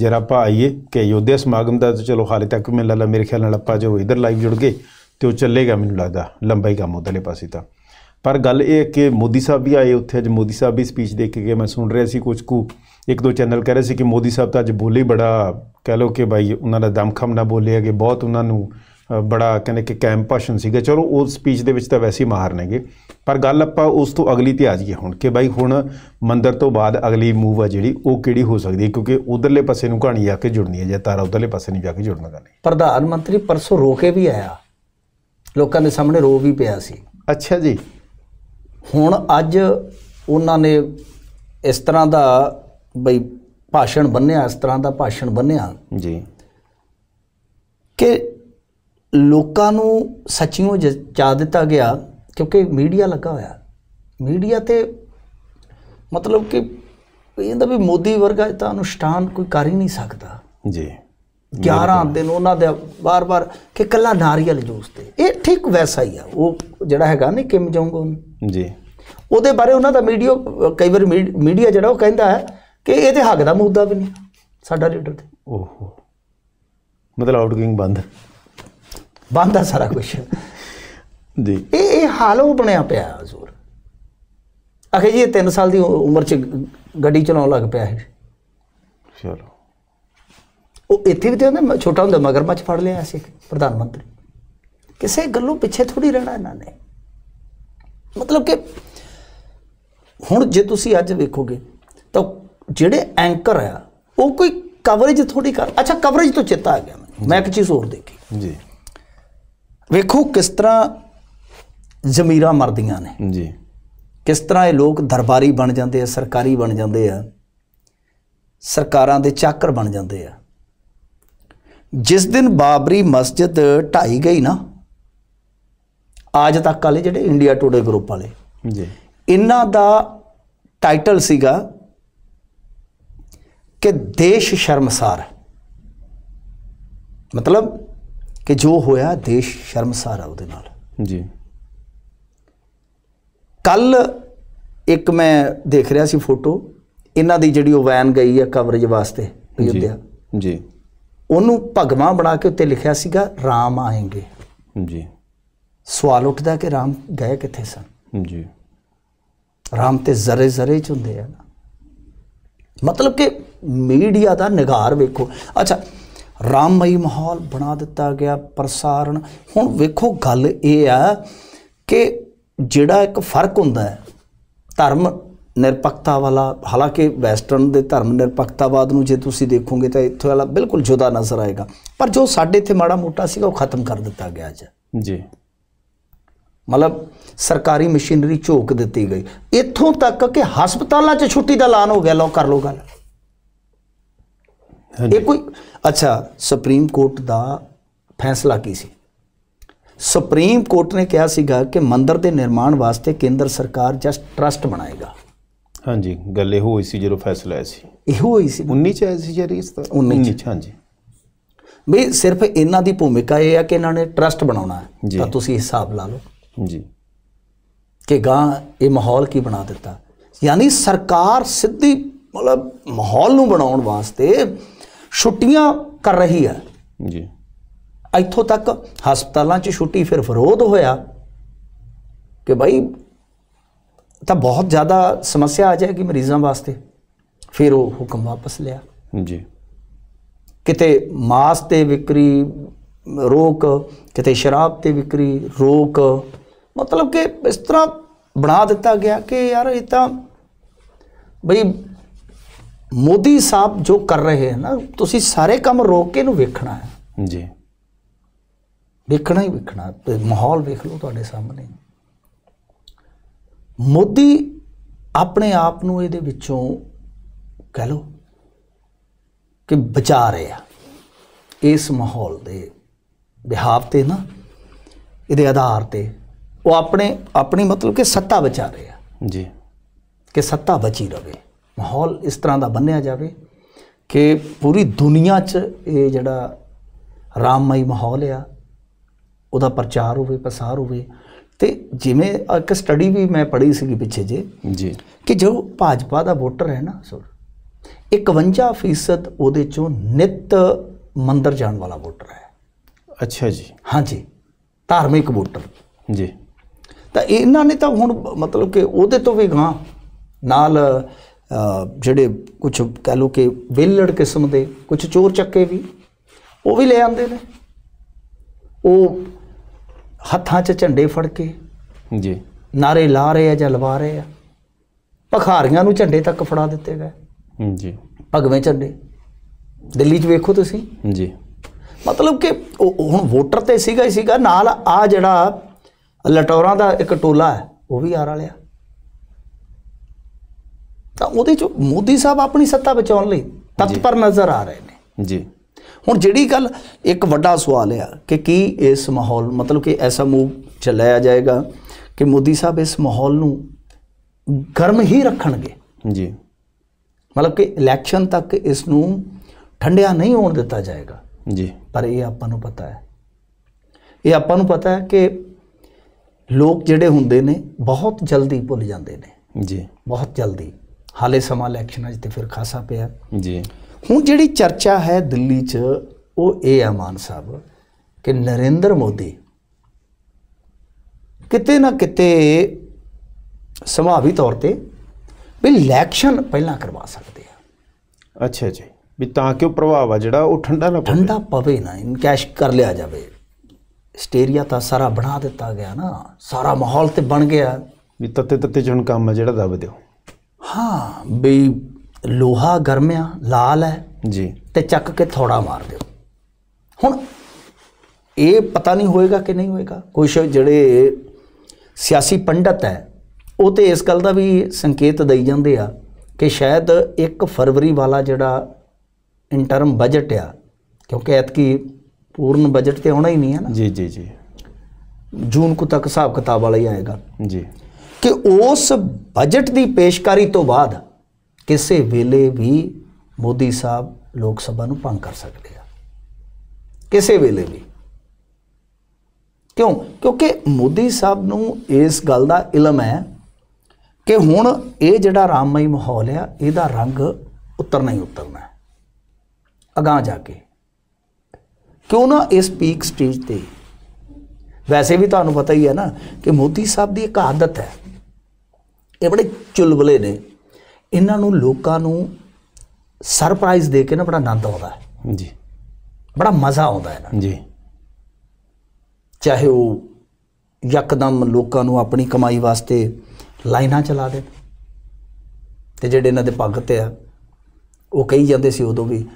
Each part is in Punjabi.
ਜਰਾ ਆਪਾਂ ਆਈਏ ਕਿ ਯੋਧਿਆ ਸਮਾਗਮ ਦਾ ਤਾਂ ਚਲੋ ਹਾਲੇ ਤੱਕ ਮੈਨੂੰ ਲੱਗਦਾ ਮੇਰੇ ਖਿਆਲ ਨਾਲ ਆਪਾਂ ਜੋ ਇਧਰ ਲਾਈਵ ਜੁੜ ਗਏ ਤੇ ਉਹ ਚੱਲੇਗਾ ਮੈਨੂੰ ਲੱਗਦਾ ਲੰਬਾ ਹੀ ਕੰਮ ਉਧਰਲੇ ਪਾਸੇ ਤਾਂ ਪਰ ਗੱਲ ਇਹ ਕਿ ਮੋਦੀ ਸਾਹਿਬ ਵੀ ਆਏ ਉੱਥੇ ਅੱਜ ਮੋਦੀ ਸਾਹਿਬ ਵੀ ਸਪੀਚ ਦੇ ਕੇ ਗਏ ਮੈਂ ਸੁਣ ਰਿਹਾ ਸੀ ਕੁਝ ਕੁ ਇੱਕ ਦੋ ਚੈਨਲ ਕਹਿ ਰਹੇ ਸੀ ਕਿ ਮੋਦੀ ਸਾਹਿਬ ਤਾਂ ਅੱਜ ਬੋਲੇ ਬੜਾ ਕਹਿ ਲੋ ਕਿ ਭਾਈ ਉਹਨਾਂ ਦਾ ਦਮਖਮ ਨਾ ਬੋਲੇ ਅਗੇ ਬਹੁਤ ਉਹਨਾਂ ਨੂੰ ਬੜਾ ਕਹਿੰਦੇ ਕਿ ਕੈਂਪ ਭਾਸ਼ਣ ਸੀਗਾ ਚਲੋ ਉਹ ਸਪੀਚ ਦੇ ਵਿੱਚ ਤਾਂ ਵੈਸੇ ਹੀ ਨੇਗੇ ਪਰ ਗੱਲ ਆਪਾਂ ਉਸ ਤੋਂ ਅਗਲੀ ਤੇ ਆ ਜਾਈਏ ਹੁਣ ਕਿ ਬਾਈ ਹੁਣ ਮੰਦਰ ਤੋਂ ਬਾਅਦ ਅਗਲੀ ਮੂਵ ਆ ਜਿਹੜੀ ਉਹ ਕਿਹੜੀ ਹੋ ਸਕਦੀ ਹੈ ਕਿਉਂਕਿ ਉਧਰਲੇ ਪਾਸੇ ਨੂੰ ਕਹਾਣੀ ਜਾ ਕੇ ਜੁੜਨੀ ਹੈ ਜੇ ਤਾਰਾ ਉਧਰਲੇ ਪਾਸੇ ਨਹੀਂ ਜਾ ਕੇ ਜੁੜਨਾ ਗੱਲ ਪ੍ਰਧਾਨ ਮੰਤਰੀ ਪਰਸੋਂ ਰੋ ਕੇ ਵੀ ਆਇਆ ਲੋਕਾਂ ਦੇ ਸਾਹਮਣੇ ਰੋ ਵੀ ਪਿਆ ਸੀ ਅੱਛਾ ਜੀ ਹੁਣ ਅੱਜ ਉਹਨਾਂ ਨੇ ਇਸ ਤਰ੍ਹਾਂ ਦਾ ਬਈ ਭਾਸ਼ਣ ਬੰਨਿਆ ਇਸ ਤਰ੍ਹਾਂ ਦਾ ਭਾਸ਼ਣ ਬੰਨਿਆ ਜੀ ਕਿ ਲੋਕਾਂ ਨੂੰ ਸੱਚੀਓ ਜਾ ਦਿੱਤਾ ਗਿਆ ਕਿਉਂਕਿ ਮੀਡੀਆ ਲੱਗਾ ਹੋਇਆ ਮੀਡੀਆ ਤੇ ਮਤਲਬ ਕਿ ਇਹਦਾ ਵੀ ਮੋਦੀ ਵਰਗਾ ਤਾਂ ਅਨੁਸ਼ਠਾਨ ਕੋਈ ਕਰ ਹੀ ਨਹੀਂ ਸਕਦਾ ਜੀ 11 ਦਿਨ ਉਹਨਾਂ ਦੇ ਬਾਰ-ਬਾਰ ਕਿ ਕੱਲਾ ਨਾਰੀਅਲ ਜੂਸ ਤੇ ਇਹ ਠੀਕ ਵੈਸਾ ਹੀ ਆ ਉਹ ਜਿਹੜਾ ਹੈਗਾ ਨਹੀਂ ਕਿਮ ਜੋਂਗ ਉਹਨੂੰ ਜੀ ਉਹਦੇ ਬਾਰੇ ਉਹਨਾਂ ਦਾ ਮੀਡੀਆ ਕਈ ਵਾਰ ਮੀਡੀਆ ਜਿਹੜਾ ਉਹ ਕਹਿੰਦਾ ਹੈ ਕਿ ਇਹ ਤੇ ਹੱਕ ਦਾ ਮੁੱਦਾ ਵੀ ਨਹੀਂ ਸਾਡਾ ਲੀਡਰ ਤੇ ਓਹੋ ਮਤਲਬ ਆਊਟਗੋਇੰਗ ਬੰਦ ਬੰਦਾ ਸਾਰਾ ਕੁਝ ਜੀ ਇਹ ਇਹ ਹਾਲ ਉਹ ਬਣਿਆ ਪਿਆ ਹਜ਼ੂਰ ਅਖੇ ਜੀ 3 ਸਾਲ ਦੀ ਉਮਰ ਚ ਗੱਡੀ ਚਲਾਉਣ ਲੱਗ ਪਿਆ ਹੈ ਚਲੋ ਉਹ ਇੱਥੇ ਵੀ ਤੇ ਉਹਨੇ ਛੋਟਾ ਹੁੰਦਾ ਮਗਰਮੱਛ ਫੜ ਲਿਆ ਸੀ ਪ੍ਰਧਾਨ ਮੰਤਰੀ ਕਿਸੇ ਗੱਲੋਂ ਪਿੱਛੇ ਥੋੜੀ ਰਹਿਣਾ ਇਹਨਾਂ ਨੇ ਮਤਲਬ ਕਿ ਹੁਣ ਜੇ ਤੁਸੀਂ ਅੱਜ ਵੇਖੋਗੇ ਤਾਂ ਜਿਹੜੇ ਐਂਕਰ ਆ ਉਹ ਕੋਈ ਕਵਰੇਜ ਥੋੜੀ ਕਰ ਅੱਛਾ ਕਵਰੇਜ ਤੋਂ ਚੇਤਾ ਆ ਗਿਆ ਮੈਂ ਇੱਕ ਚੀਜ਼ ਹੋਰ ਦੇਖੀ ਜੀ ਵੇਖੋ ਕਿਸ ਤਰ੍ਹਾਂ ਜ਼ਮੀਰਾਂ ਮਰਦੀਆਂ ਨੇ ਜੀ ਕਿਸ ਤਰ੍ਹਾਂ ਇਹ ਲੋਕ ਦਰਬਾਰੀ ਬਣ ਜਾਂਦੇ ਆ ਸਰਕਾਰੀ ਬਣ ਜਾਂਦੇ ਆ ਸਰਕਾਰਾਂ ਦੇ ਚਾਕਰ ਬਣ ਜਾਂਦੇ ਆ ਜਿਸ ਦਿਨ ਬਾਬਰੀ ਮਸਜਿਦ ਢਾਈ ਗਈ ਨਾ ਅੱਜ ਤੱਕ ਵਾਲੇ ਜਿਹੜੇ ਇੰਡੀਆ ਟੂਡੇ ਗਰੁੱਪ ਵਾਲੇ ਜੀ ਇਹਨਾਂ ਦਾ ਟਾਈਟਲ ਸੀਗਾ ਕਿ ਦੇਸ਼ ਸ਼ਰਮਸਾਰ ਮਤਲਬ ਕਿ ਜੋ ਹੋਇਆ ਦੇਸ਼ ਸ਼ਰਮਸਾਰ ਆ ਉਹਦੇ ਨਾਲ ਜੀ ਕੱਲ ਇੱਕ ਮੈਂ ਦੇਖ ਰਿਹਾ ਸੀ ਫੋਟੋ ਇਹਨਾਂ ਦੀ ਜਿਹੜੀ ਉਹ ਵੈਨ ਗਈ ਆ ਕਵਰੇਜ ਵਾਸਤੇ ਅਯੁੱਧਿਆ ਜੀ ਉਹਨੂੰ ਭਗਵਾ ਬਣਾ ਕੇ ਉੱਤੇ ਲਿਖਿਆ ਸੀਗਾ ਰਾਮ ਆਏਗੇ ਜੀ ਸਵਾਲ ਉੱਠਦਾ ਕਿ ਰਾਮ ਗਏ ਕਿੱਥੇ ਸਨ ਜੀ ਰਾਮ ਤੇ ਜ਼ਰੇ ਜ਼ਰੇ ਚ ਹੁੰਦੇ ਆ ਮਤਲਬ ਕਿ ਮੀਡੀਆ ਦਾ ਨਿਗਾਰ ਵੇਖੋ ਅੱਛਾ ਰਾਮਈ ਮਾਹੌਲ ਬਣਾ ਦਿੱਤਾ ਗਿਆ ਪ੍ਰਸਾਰਣ ਹੁਣ ਵੇਖੋ ਗੱਲ ਇਹ ਆ ਕਿ ਜਿਹੜਾ ਇੱਕ ਫਰਕ ਹੁੰਦਾ ਹੈ ਧਰਮ ਨਿਰਪੱਖਤਾ ਵਾਲਾ ਹਾਲਾਂਕਿ ਵੈਸਟਰਨ ਦੇ ਧਰਮ ਨਿਰਪੱਖਤਾਵਾਦ ਨੂੰ ਜੇ ਤੁਸੀਂ ਦੇਖੋਗੇ ਤਾਂ ਇੱਥੇ ਵਾਲਾ ਬਿਲਕੁਲ ਜੁਦਾ ਨਜ਼ਰ ਆਏਗਾ ਪਰ ਜੋ ਸਾਡੇ ਇੱਥੇ ਮਾੜਾ ਮੋਟਾ ਸੀਗਾ ਉਹ ਖਤਮ ਕਰ ਦਿੱਤਾ ਗਿਆ ਅੱਜ ਜੀ ਮਤਲਬ ਸਰਕਾਰੀ ਮਸ਼ੀਨਰੀ ਝੋਕ ਦਿੱਤੀ ਗਈ ਇੱਥੋਂ ਤੱਕ ਕਿ ਹਸਪਤਾਲਾਂ 'ਚ ਛੁੱਟੀ ਦਾ ਐਲਾਨ ਹੋ ਗਿਆ ਲੋ ਕਰ ਲੋ ਗੱਲ ਇਹ ਕੋਈ ਅੱਛਾ ਸੁਪਰੀਮ ਕੋਰਟ ਦਾ ਫੈਸਲਾ ਕੀ ਸੀ ਸੁਪਰੀਮ ਕੋਰਟ ਨੇ ਕਿਹਾ ਸੀਗਾ ਕਿ ਮੰਦਰ ਦੇ ਨਿਰਮਾਣ ਵਾਸਤੇ ਕੇਂਦਰ ਸਰਕਾਰ ਜਸਟ ਟਰਸਟ ਬਣਾਏਗਾ ਹਾਂਜੀ ਗੱਲ ਇਹ ਹੋਈ ਸੀ ਜਦੋਂ ਫੈਸਲਾ ਆਇਆ ਸੀ ਇਹੋ ਹੋਈ ਸੀ 19 ਚ ਆਇਆ ਸੀ ਜਿਹੜੀ ਇਸ ਤਰ੍ਹਾਂ 19 ਚ ਹਾਂਜੀ ਵੀ ਸਿਰਫ ਇਹਨਾਂ ਦੀ ਭੂਮਿਕਾ ਇਹ ਹੈ ਕਿ ਇਹਨਾਂ ਨੇ ਟਰਸਟ ਬਣਾਉਣਾ ਹੈ ਤਾਂ ਤੁਸੀਂ ਹਿਸਾਬ ਲਾ ਲਓ ਜੀ ਕਿ ਗਾਂ ਇਹ ਮਾਹੌਲ ਕੀ ਬਣਾ ਦਿੱਤਾ ਯਾਨੀ ਸਰਕਾਰ ਸਿੱਧੀ ਮਤਲਬ ਮਾਹੌਲ ਨੂੰ ਬਣਾਉਣ ਵਾਸਤੇ ਛੁੱਟੀਆਂ ਕਰ ਰਹੀ ਹੈ ਜੀ ਇੱਥੋਂ ਤੱਕ ਹਸਪਤਾਲਾਂ 'ਚ ਛੁੱਟੀ ਫਿਰ ਫਰੋਧ ਹੋਇਆ ਕਿ ਭਾਈ ਤਾਂ ਬਹੁਤ ਜ਼ਿਆਦਾ ਸਮੱਸਿਆ ਆ ਜਾਏਗੀ ਮਰੀਜ਼ਾਂ ਵਾਸਤੇ ਫਿਰ ਉਹ ਹੁਕਮ ਵਾਪਸ ਲਿਆ ਜੀ ਕਿਤੇ ਮਾਸ ਤੇ ਵਿਕਰੀ ਰੋਕ ਕਿਤੇ ਸ਼ਰਾਬ ਤੇ ਵਿਕਰੀ ਰੋਕ ਮਤਲਬ ਕਿ ਇਸ ਤਰ੍ਹਾਂ ਬਣਾ ਦਿੱਤਾ ਗਿਆ ਕਿ ਯਾਰ ਇਹ ਤਾਂ ਭਈ ਮੋਦੀ ਸਾਹਿਬ ਜੋ ਕਰ ਰਹੇ ਹਨ ਨਾ ਤੁਸੀਂ ਸਾਰੇ ਕੰਮ ਰੋਕ ਕੇ ਨੂੰ ਵੇਖਣਾ ਹੈ ਜੀ ਵੇਖਣਾ ਹੀ ਵੇਖਣਾ ਮਾਹੌਲ ਵੇਖ ਲਓ ਤੁਹਾਡੇ ਸਾਹਮਣੇ ਮੋਦੀ ਆਪਣੇ ਆਪ ਨੂੰ ਇਹਦੇ ਵਿੱਚੋਂ ਕਹਿ ਲਓ ਕਿ ਬਚਾ ਰਿਹਾ ਇਸ ਮਾਹੌਲ ਦੇ ਵਿਹਾਰ ਤੇ ਨਾ ਇਹਦੇ ਆਧਾਰ ਤੇ ਉਹ ਆਪਣੇ ਆਪਣੀ ਮਤਲਬ ਕਿ ਸੱਤਾ ਬਚਾ ਰਿਹਾ ਜੀ ਕਿ ਸੱਤਾ ਬਚੀ ਰਵੇ ਮਾਹੌਲ ਇਸ ਤਰ੍ਹਾਂ ਦਾ ਬੰਨਿਆ ਜਾਵੇ ਕਿ ਪੂਰੀ ਦੁਨੀਆ 'ਚ ਇਹ ਜਿਹੜਾ ਰਾਮਮਈ ਮਾਹੌਲ ਆ ਉਹਦਾ ਪ੍ਰਚਾਰ ਹੋਵੇ ਪ੍ਰਸਾਰ ਹੋਵੇ ਤੇ ਜਿਵੇਂ ਇੱਕ ਸਟੱਡੀ ਵੀ ਮੈਂ ਪੜ੍ਹੀ ਸੀਗੀ ਪਿੱਛੇ ਜੇ ਜੀ ਕਿ ਜੋ ਭਾਜਪਾ ਦਾ ਵੋਟਰ ਹੈ ਨਾ ਸੋ 51% ਉਹਦੇ ਚੋਂ ਨਿਤ ਮੰਦਰ ਜਾਣ ਵਾਲਾ ਵੋਟਰ ਹੈ ਅੱਛਾ ਜੀ ਹਾਂਜੀ ਧਾਰਮਿਕ ਵੋਟਰ ਜੀ ਤਾਂ ਇਹਨਾਂ ਨੇ ਤਾਂ ਹੁਣ ਮਤਲਬ ਕਿ ਉਹਦੇ ਤੋਂ ਵੀ ਗਾਂ ਨਾਲ ਜਿਹੜੇ ਕੁਝ ਕਹਿ ਲੋ ਕਿ ਵਿਲੜ ਕਿਸਮ ਦੇ ਕੁਝ ਚੋਰ ਚੱਕੇ ਵੀ ਉਹ ਵੀ ਲੈ ਆਉਂਦੇ ਨੇ ਉਹ ਹੱਥਾਂ 'ਚ ਝੰਡੇ ਫੜ ਕੇ ਜੀ ਨਾਰੇ ਲਾ ਰਹੇ ਆ ਜਾਂ ਲਵਾ ਰਹੇ ਆ ਭਖਾਰੀਆਂ ਨੂੰ ਝੰਡੇ ਤੱਕ ਫੜਾ ਦਿੱਤੇ ਗਏ ਜੀ ਭਗਵੇਂ ਝੰਡੇ ਦਿੱਲੀ 'ਚ ਵੇਖੋ ਤੁਸੀਂ ਜੀ ਮਤਲਬ ਕਿ ਉਹ ਹੁਣ ਵੋਟਰ ਤੇ ਸੀਗਾ ਹੀ ਸੀਗਾ ਨਾਲ ਆ ਜਿਹੜਾ ਲਟੌਰਾਂ ਦਾ ਇੱਕ ਟੋਲਾ ਹੈ ਉਹ ਵੀ ਆਰ ਵਾਲਿਆ ਤਾਂ ਉਹਦੇ ਚ ਮੋਦੀ ਸਾਹਿਬ ਆਪਣੀ ਸੱਤਾ ਬਚਾਉਣ ਲਈ ਤਤਪਰ ਨਜ਼ਰ ਆ ਰਹੇ ਨੇ ਜੀ ਹੁਣ ਜਿਹੜੀ ਗੱਲ ਇੱਕ ਵੱਡਾ ਸਵਾਲ ਆ ਕਿ ਕੀ ਇਸ ਮਾਹੌਲ ਮਤਲਬ ਕਿ ਐਸਾ ਮੂਵ ਚਲਾਇਆ ਜਾਏਗਾ ਕਿ ਮੋਦੀ ਸਾਹਿਬ ਇਸ ਮਾਹੌਲ ਨੂੰ ਗਰਮ ਹੀ ਰੱਖਣਗੇ ਜੀ ਮਤਲਬ ਕਿ ਇਲੈਕਸ਼ਨ ਤੱਕ ਇਸ ਨੂੰ ਠੰਡਿਆ ਨਹੀਂ ਹੋਣ ਦਿੱਤਾ ਜਾਏਗਾ ਜੀ ਪਰ ਇਹ ਆਪਾਂ ਨੂੰ ਪਤਾ ਹੈ ਇਹ ਆਪਾਂ ਨੂੰ ਪਤਾ ਹੈ ਕਿ ਲੋਕ ਜਿਹੜੇ ਹੁੰਦੇ ਨੇ ਬਹੁਤ ਜਲਦੀ ਭੁੱਲ ਜਾਂਦੇ ਨੇ ਜੀ ਬਹੁਤ ਜਲਦੀ ਹਾਲੇ ਸਮਾਂ ਇਲੈਕਸ਼ਨਾਂ 'ਚ ਤੇ ਫਿਰ ਖਾਸਾ ਪਿਆ ਜੀ ਹੁਣ ਜਿਹੜੀ ਚਰਚਾ ਹੈ ਦਿੱਲੀ 'ਚ ਉਹ ਇਹ ਆ ਮਾਨ ਸਾਹਿਬ ਕਿ ਨਰਿੰਦਰ ਮੋਦੀ ਕਿਤੇ ਨਾ ਕਿਤੇ ਸੰਭਾਵੀ ਤੌਰ ਤੇ ਵੀ ਇਲੈਕਸ਼ਨ ਪਹਿਲਾਂ ਕਰਵਾ ਸਕਦੇ ਆ ਅੱਛਾ ਜੀ ਵੀ ਤਾਂ ਕਿ ਉਹ ਪ੍ਰਭਾਵ ਆ ਜਿਹੜਾ ਉਹ ਠੰਡਾ ਨਾ ਪਵੇ ਠੰਡਾ ਪਵੇ ਨਾ ਇਨਕੈਸ਼ ਕਰ ਲਿਆ ਜਾਵੇ ਸਟੇਰੀਆ ਤਾਂ ਸਾਰਾ ਬਣਾ ਦਿੱਤਾ ਗਿਆ ਨਾ ਸਾਰਾ ਮਾਹੌਲ ਤੇ ਬਣ ਗਿਆ ਵੀ ਤੱਤੇ ਤੱਤੇ ਜਣ ਕੰਮ ਜਿਹੜਾ ਦੱਬ ਦਿਓ ਹਾਂ ਬਈ ਲੋਹਾ ਗਰਮਿਆ ਲਾਲ ਹੈ ਜੀ ਤੇ ਚੱਕ ਕੇ ਥੋੜਾ ਮਾਰ ਦਿਓ ਹੁਣ ਇਹ ਪਤਾ ਨਹੀਂ ਹੋਏਗਾ ਕਿ ਨਹੀਂ ਹੋਏਗਾ ਕੁਝ ਜਿਹੜੇ ਸਿਆਸੀ ਪੰਡਤ ਹੈ ਉਹ ਤੇ ਇਸ ਗੱਲ ਦਾ ਵੀ ਸੰਕੇਤ ਦਈ ਜਾਂਦੇ ਆ ਕਿ ਸ਼ਾਇਦ 1 ਫਰਵਰੀ ਵਾਲਾ ਜਿਹੜਾ ਇੰਟਰਮ ਬਜਟ ਆ ਕਿਉਂਕਿ ਐਤਕੀ ਪੂਰਨ ਬਜਟ ਤੇ ਹੋਣਾ ਹੀ ਨਹੀਂ ਹੈ ਨਾ ਜੀ ਜੀ ਜੀ ਜੂਨ ਕੋ ਤੱਕ ਹਿਸਾਬ ਕਿਤਾਬ ਵਾਲਾ ਹੀ ਆਏਗਾ ਜੀ ਕਿ ਉਸ ਬਜਟ ਦੀ ਪੇਸ਼ਕਾਰੀ ਤੋਂ ਬਾਅਦ ਕਿਸੇ ਵੇਲੇ ਵੀ ਮੋਦੀ ਸਾਹਿਬ ਲੋਕ ਸਭਾ ਨੂੰ ਭੰਗ ਕਰ ਸਕਦੇ ਆ ਕਿਸੇ ਵੇਲੇ ਵੀ ਕਿਉਂ ਕਿਉਂਕਿ ਮੋਦੀ ਸਾਹਿਬ ਨੂੰ ਇਸ ਗੱਲ ਦਾ ਇਲਮ ਹੈ ਕਿ ਹੁਣ ਇਹ ਜਿਹੜਾ ਰਾਮਮਈ ਮਾਹੌਲ ਆ ਇਹਦਾ ਰੰਗ ਉਤਰਨਾ ਹੀ ਉਤਰਨਾ ਅਗਾਹ ਜਾ ਕੇ ਕਿਉਂ ਨਾ ਇਸ ਪੀਕ ਸਟੇਜ ਤੇ ਵੈਸੇ ਵੀ ਤੁਹਾਨੂੰ ਪਤਾ ਹੀ ਹੈ ਨਾ ਕਿ ਮੋਦੀ ਸਾਹਿਬ ਦੀ ਇੱਕ ਆਦਤ ਹੈ ਇਹ ਬੜੇ ਚੁਲਬਲੇ ਨੇ ਇਹਨਾਂ ਨੂੰ ਲੋਕਾਂ ਨੂੰ ਸਰਪ੍ਰਾਈਜ਼ ਦੇ ਕੇ ਨਾ ਬੜਾ ਆਨੰਦ ਆਉਂਦਾ ਹੈ ਜੀ ਬੜਾ ਮਜ਼ਾ ਆਉਂਦਾ ਹੈ ਨਾ ਜੀ ਚਾਹੇ ਉਹ ਯਕਦਮ ਲੋਕਾਂ ਨੂੰ ਆਪਣੀ ਕਮਾਈ ਵਾਸਤੇ ਲਾਈਨਾਂ ਚਲਾ ਦੇ ਤੇ ਜਿਹੜੇ ਇਹਨਾਂ ਦੇ ਭਗਤ ਆ ਉਹ ਕਹੀ ਜਾਂਦੇ ਸੀ ਉਦੋਂ ਵੀ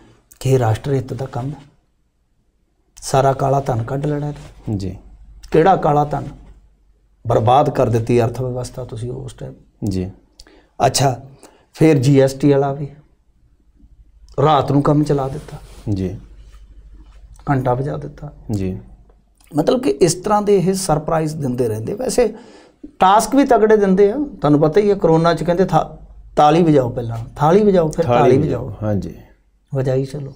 ਕਿ ਇਹ ਰਾਸ਼ਟਰ ਹਿੱਤ ਦਾ ਕੰਮ ਹੈ ਸਾਰਾ ਕਾਲਾ ਧਨ ਕੱਢ ਲੈਣਾ ਹੈ ਜੀ ਕਿਹੜਾ ਕਾਲਾ ਧਨ ਬਰਬਾਦ ਕਰ ਦਿੱਤੀ ਅਰਥ ਵਿਵਸਥਾ ਤੁਸੀਂ ਉਸ ਟਾਈਮ ਜੀ ਅੱਛਾ ਫਿਰ ਜੀਐਸਟੀ ਵਾਲਾ ਵੀ ਰਾਤ ਨੂੰ ਕੰਮ ਚਲਾ ਦਿੱਤਾ ਜੀ ਘੰਟਾ ਵਜਾ ਦਿੱਤਾ ਜੀ ਮਤਲਬ ਕਿ ਇਸ ਤਰ੍ਹਾਂ ਦੇ ਇਹ ਸਰਪ੍ਰਾਈਜ਼ ਦਿੰਦੇ ਰਹਿੰਦੇ ਵੈਸੇ ਟਾਸਕ ਵੀ ਤਗੜੇ ਦਿੰਦੇ ਆ ਤੁਹਾਨੂੰ ਪਤਾ ਹੀ ਹੈ ਕਰੋਨਾ ਚ ਕਹਿੰਦੇ ਤਾਲੀ ਵਜਾਓ ਪਹਿਲਾਂ ਥਾਲੀ ਵਜਾਓ ਫਿਰ ਤਾਲੀ ਵਜਾਓ ਹਾਂਜੀ ਵਜਾਈ ਚਲੋ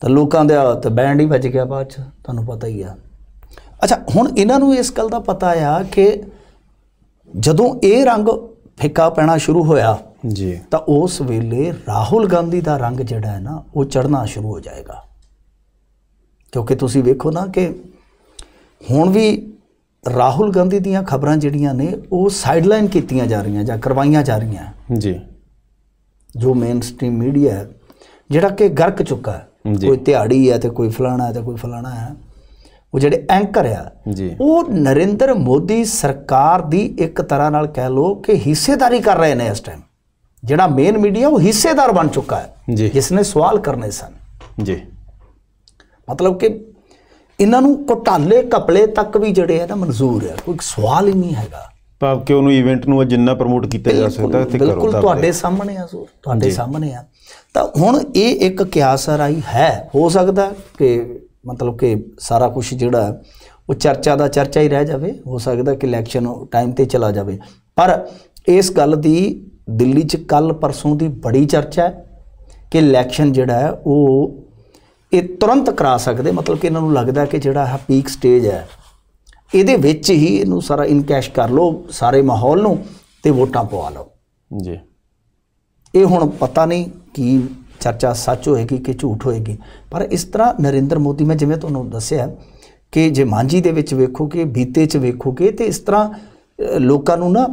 ਤਾਂ ਲੋਕਾਂ ਦੇ ਹੱਥ ਬੈਂਡ ਹੀ ਵੱਜ ਗਿਆ ਬਾਅਦ ਚ ਤੁਹਾਨੂੰ ਪਤਾ ਹੀ ਆ ਅੱਛਾ ਹੁਣ ਇਹਨਾਂ ਨੂੰ ਇਸ ਗੱਲ ਦਾ ਪਤਾ ਆ ਕਿ ਜਦੋਂ ਇਹ ਰੰਗ ਫਿੱਕਾ ਪੈਣਾ ਸ਼ੁਰੂ ਹੋਇਆ ਜੀ ਤਾਂ ਉਸ ਵੇਲੇ ਰਾਹੁਲ ਗਾਂਧੀ ਦਾ ਰੰਗ ਜਿਹੜਾ ਹੈ ਨਾ ਉਹ ਚੜਨਾ ਸ਼ੁਰੂ ਹੋ ਜਾਏਗਾ ਕਿਉਂਕਿ ਤੁਸੀਂ ਵੇਖੋ ਨਾ ਕਿ ਹੁਣ ਵੀ ਰਾਹੁਲ ਗਾਂਧੀ ਦੀਆਂ ਖਬਰਾਂ ਜਿਹੜੀਆਂ ਨੇ ਉਹ ਸਾਈਡਲਾਈਨ ਕੀਤੀਆਂ ਜਾ ਰਹੀਆਂ ਜਾਂ ਕਰਵਾਈਆਂ ਜਾ ਰਹੀਆਂ ਜੀ ਜੋ ਮੇਨਸਟ੍ਰੀਮ ਮੀਡੀਆ ਹੈ ਜਿਹੜਾ ਕਿ ਗਰਕ ਚੁੱਕਾ ਹੈ ਕੋਈ ਦਿਹਾੜੀ ਹੈ ਤੇ ਕੋਈ ਫਲਾਣਾ ਹੈ ਤੇ ਕੋਈ ਫਲਾਣਾ ਹੈ ਉਹ ਜਿਹੜੇ ਐਂਕਰ ਆ ਉਹ ਨਰਿੰਦਰ ਮੋਦੀ ਸਰਕਾਰ ਦੀ ਇੱਕ ਤਰ੍ਹਾਂ ਨਾਲ ਕਹਿ ਲੋ ਕਿ ਹਿੱਸੇਦਾਰੀ ਕਰ ਰਹੇ ਨੇ ਇਸ ਟਾਈਮ ਜਿਹੜਾ ਮੇਨ ਮੀਡੀਆ ਉਹ ਹਿੱਸੇਦਾਰ ਬਣ ਚੁੱਕਾ ਹੈ ਜਿਸ ਨੇ ਸਵਾਲ ਕਰਨੇ ਸਨ ਜੀ ਮਤਲਬ ਕਿ ਇਹਨਾਂ ਨੂੰ ਕੋਟਾਲੇ ਕਪਲੇ ਤੱਕ ਵੀ ਜਿਹੜੇ ਆ ਨਾ ਮਨਜ਼ੂਰ ਆ ਕੋਈ ਸਵਾਲ ਹੀ ਨਹੀਂ ਹੈਗਾ ਭਾਵ ਕਿ ਉਹਨੂੰ ਇਵੈਂਟ ਨੂੰ ਜਿੰਨਾ ਪ੍ਰਮੋਟ ਕੀਤਾ ਜਾ ਸਕਦਾ ਤੇ ਕਰੋ ਬਿਲਕੁਲ ਤੁਹਾਡੇ ਸਾਹਮਣੇ ਆ ਸੋ ਤੁਹਾਡੇ ਸਾਹਮਣੇ ਆ ਤਾਂ ਹੁਣ ਇਹ ਇੱਕ ਕਿਆਸਰਾਈ ਹੈ ਹੋ ਸਕਦਾ ਕਿ ਮਤਲਬ ਕਿ ਸਾਰਾ ਕੁਝ ਜਿਹੜਾ ਉਹ ਚਰਚਾ ਦਾ ਚਰਚਾ ਹੀ ਰਹਿ ਜਾਵੇ ਹੋ ਸਕਦਾ ਕਿ ਇਲੈਕਸ਼ਨ ਟਾਈਮ ਤੇ ਚਲਾ ਜਾਵੇ ਪਰ ਇਸ ਗੱਲ ਦੀ ਦਿੱਲੀ 'ਚ ਕੱਲ ਪਰਸੋਂ ਦੀ ਬੜੀ ਚਰਚਾ ਹੈ ਕਿ ਇਲੈਕਸ਼ਨ ਜਿਹੜਾ ਹੈ ਉਹ ਇਹ ਤੁਰੰਤ ਕਰਾ ਸਕਦੇ ਮਤਲਬ ਕਿ ਇਹਨਾਂ ਨੂੰ ਲੱਗਦਾ ਕਿ ਜਿਹੜਾ ਹੈ ਪੀਕ ਸਟੇਜ ਹੈ ਇਹਦੇ ਵਿੱਚ ਹੀ ਇਹਨੂੰ ਸਾਰਾ ਇਨਕੈਸ਼ ਕਰ ਲਓ ਸਾਰੇ ਮਾਹੌਲ ਨੂੰ ਤੇ ਵੋਟਾਂ ਪਵਾ ਲਓ ਜੀ ਇਹ ਹੁਣ ਪਤਾ ਨਹੀਂ ਕੀ ਚਰਚਾ ਸੱਚ ਹੋਏਗੀ ਕਿ ਝੂਠ ਹੋਏਗੀ ਪਰ ਇਸ ਤਰ੍ਹਾਂ ਨਰਿੰਦਰ ਮੋਦੀ ਮੈਂ ਜਿਵੇਂ ਤੁਹਾਨੂੰ ਦੱਸਿਆ ਕਿ ਜੇ ਮਾਂਜੀ ਦੇ ਵਿੱਚ ਵੇਖੋਗੇ ਬੀਤੇ 'ਚ ਵੇਖੋਗੇ ਤੇ ਇਸ ਤਰ੍ਹਾਂ ਲੋਕਾਂ ਨੂੰ ਨਾ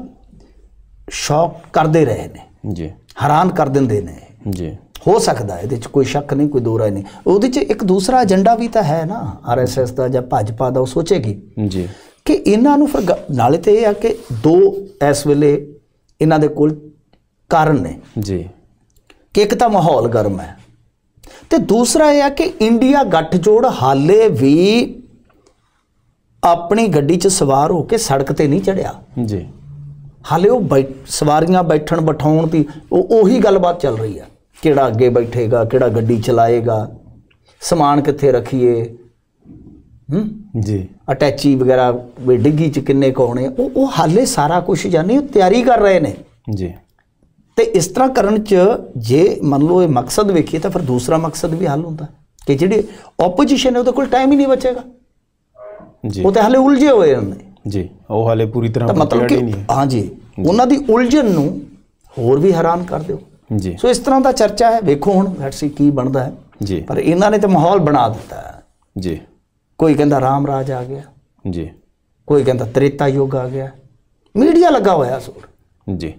ਸ਼ੌਕ ਕਰਦੇ ਰਹੇ ਨੇ ਜੀ ਹੈਰਾਨ ਕਰ ਦਿੰਦੇ ਨੇ ਜੀ ਹੋ ਸਕਦਾ ਇਹਦੇ 'ਚ ਕੋਈ ਸ਼ੱਕ ਨਹੀਂ ਕੋਈ ਦੋਰਾ ਨਹੀਂ ਉਹਦੇ 'ਚ ਇੱਕ ਦੂਸਰਾ ਏਜੰਡਾ ਵੀ ਤਾਂ ਹੈ ਨਾ ਆਰਐਸਐਸ ਦਾ ਜਾਂ ਭਾਜਪਾ ਦਾ ਉਹ ਸੋਚੇਗੀ ਜੀ ਕਿ ਇਹਨਾਂ ਨੂੰ ਫਿਰ ਨਾਲੇ ਤੇ ਇਹ ਆ ਕਿ ਦੋ ਇਸ ਵੇਲੇ ਇਹਨਾਂ ਦੇ ਕੋਲ ਕਾਰਨ ਨੇ ਜੀ ਕਿ ਇੱਕ ਤਾਂ ਮਾਹੌਲ ਗਰਮ ਹੈ ਤੇ ਦੂਸਰਾ ਇਹ ਆ ਕਿ ਇੰਡੀਆ ਗੱਠਜੋੜ ਹਾਲੇ ਵੀ ਆਪਣੀ ਗੱਡੀ 'ਚ ਸਵਾਰ ਹੋ ਕੇ ਸੜਕ ਤੇ ਨਹੀਂ ਚੜਿਆ ਜੀ ਹਾਲੇ ਉਹ ਸਵਾਰੀਆਂ ਬੈਠਣ ਬਿਠਾਉਣ ਦੀ ਉਹ ਉਹੀ ਗੱਲਬਾਤ ਚੱਲ ਰਹੀ ਹੈ ਕਿਹੜਾ ਅੱਗੇ ਬੈਠੇਗਾ ਕਿਹੜਾ ਗੱਡੀ ਚਲਾਏਗਾ ਸਮਾਨ ਕਿੱਥੇ ਰੱਖੀਏ ਹੂੰ ਜੀ ਅਟੈਚੀ ਵਗੈਰਾ ਵੀ ਡਿੱਗੀ 'ਚ ਕਿੰਨੇ ਕੋਣੇ ਉਹ ਉਹ ਹਾਲੇ ਸਾਰਾ ਕੁਝ ਜਾਨੀ ਤਿਆਰੀ ਕਰ ਰਹੇ ਨੇ ਜੀ ਤੇ ਇਸ ਤਰ੍ਹਾਂ ਕਰਨ ਚ ਜੇ ਮੰਨ ਲਓ ਇਹ ਮਕਸਦ ਵੇਖੀਏ ਤਾਂ ਫਿਰ ਦੂਸਰਾ ਮਕਸਦ ਵੀ ਹੱਲ ਹੁੰਦਾ ਕਿ ਜਿਹੜੀ ਆਪੋਜੀਸ਼ਨ ਹੈ ਉਹਦੇ ਕੋਲ ਟਾਈਮ ਹੀ ਨਹੀਂ ਬਚੇਗਾ ਜੀ ਉਹ ਤਾਂ ਹਲੇ ਉਲਝੇ ਹੋਏ ਹਨ ਜੀ ਉਹ ਹਲੇ ਪੂਰੀ ਤਰ੍ਹਾਂ ਮਤਲਬ ਨਹੀਂ ਹਾਂਜੀ ਹਾਂ ਜੀ ਉਹਨਾਂ ਦੀ ਉਲਝਣ ਨੂੰ ਹੋਰ ਵੀ ਹੈਰਾਨ ਕਰ ਦਿਓ ਜੀ ਸੋ ਇਸ ਤਰ੍ਹਾਂ ਦਾ ਚਰਚਾ ਹੈ ਵੇਖੋ ਹੁਣ ਸੀ ਕੀ ਬਣਦਾ ਹੈ ਜੀ ਪਰ ਇਹਨਾਂ ਨੇ ਤਾਂ ਮਾਹੌਲ ਬਣਾ ਦਿੱਤਾ ਜੀ ਕੋਈ ਕਹਿੰਦਾ ਰਾਮ ਰਾਜ ਆ ਗਿਆ ਜੀ ਕੋਈ ਕਹਿੰਦਾ ਤ੍ਰੇਤਾ ਯੁੱਗ ਆ ਗਿਆ ਮੀਡੀਆ ਲੱਗਾ ਹੋਇਆ ਸੋਰ ਜੀ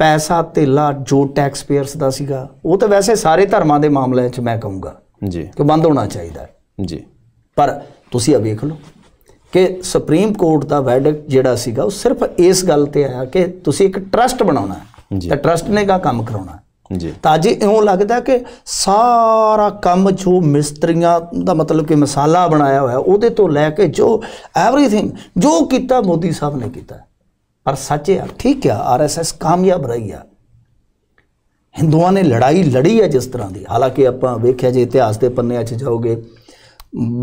ਪੈਸਾ ਧੇਲਾ ਜੋ ਟੈਕਸ ਪੇਅਰਸ ਦਾ ਸੀਗਾ ਉਹ ਤਾਂ ਵੈਸੇ ਸਾਰੇ ਧਰਮਾਂ ਦੇ ਮਾਮਲੇ 'ਚ ਮੈਂ ਕਹੂੰਗਾ ਜੀ ਕਿ ਬੰਦ ਹੋਣਾ ਚਾਹੀਦਾ ਜੀ ਪਰ ਤੁਸੀਂ ਆ ਵੇਖ ਲਓ ਕਿ ਸੁਪਰੀਮ ਕੋਰਟ ਦਾ ਵੈਡਿਕਟ ਜਿਹੜਾ ਸੀਗਾ ਉਹ ਸਿਰਫ ਇਸ ਗੱਲ ਤੇ ਆਇਆ ਕਿ ਤੁਸੀਂ ਇੱਕ ਟਰਸਟ ਬਣਾਉਣਾ ਤੇ ਟਰਸਟ ਨੇ ਕਾ ਕੰਮ ਕਰਾਉਣਾ ਜੀ ਤਾਂ ਜੀ ਇਉਂ ਲੱਗਦਾ ਕਿ ਸਾਰਾ ਕੰਮ ਜੋ ਮਿਸਤਰੀਆਂ ਦਾ ਮਤਲਬ ਕਿ ਮਸਾਲਾ ਬਣਾਇਆ ਹੋਇਆ ਉਹਦੇ ਤੋਂ ਲੈ ਕੇ ਜੋ ਐਵਰੀਥਿੰਗ ਜੋ ਕੀਤਾ ਮੋਦੀ ਸਾਹਿਬ ਨੇ ਕੀਤਾ ਪਰ ਸੱਚ ਹੈ ਠੀਕ ਹੈ ਆਰਐਸਐਸ ਕਾਮਯਾਬ ਰਹੀ ਆ ਹਿੰਦੂਆਂ ਨੇ ਲੜਾਈ ਲੜੀ ਹੈ ਜਿਸ ਤਰ੍ਹਾਂ ਦੀ ਹਾਲਾਂਕਿ ਆਪਾਂ ਵੇਖਿਆ ਜੇ ਇਤਿਹਾਸ ਦੇ ਪੰਨਿਆਂ 'ਚ ਜਾਓਗੇ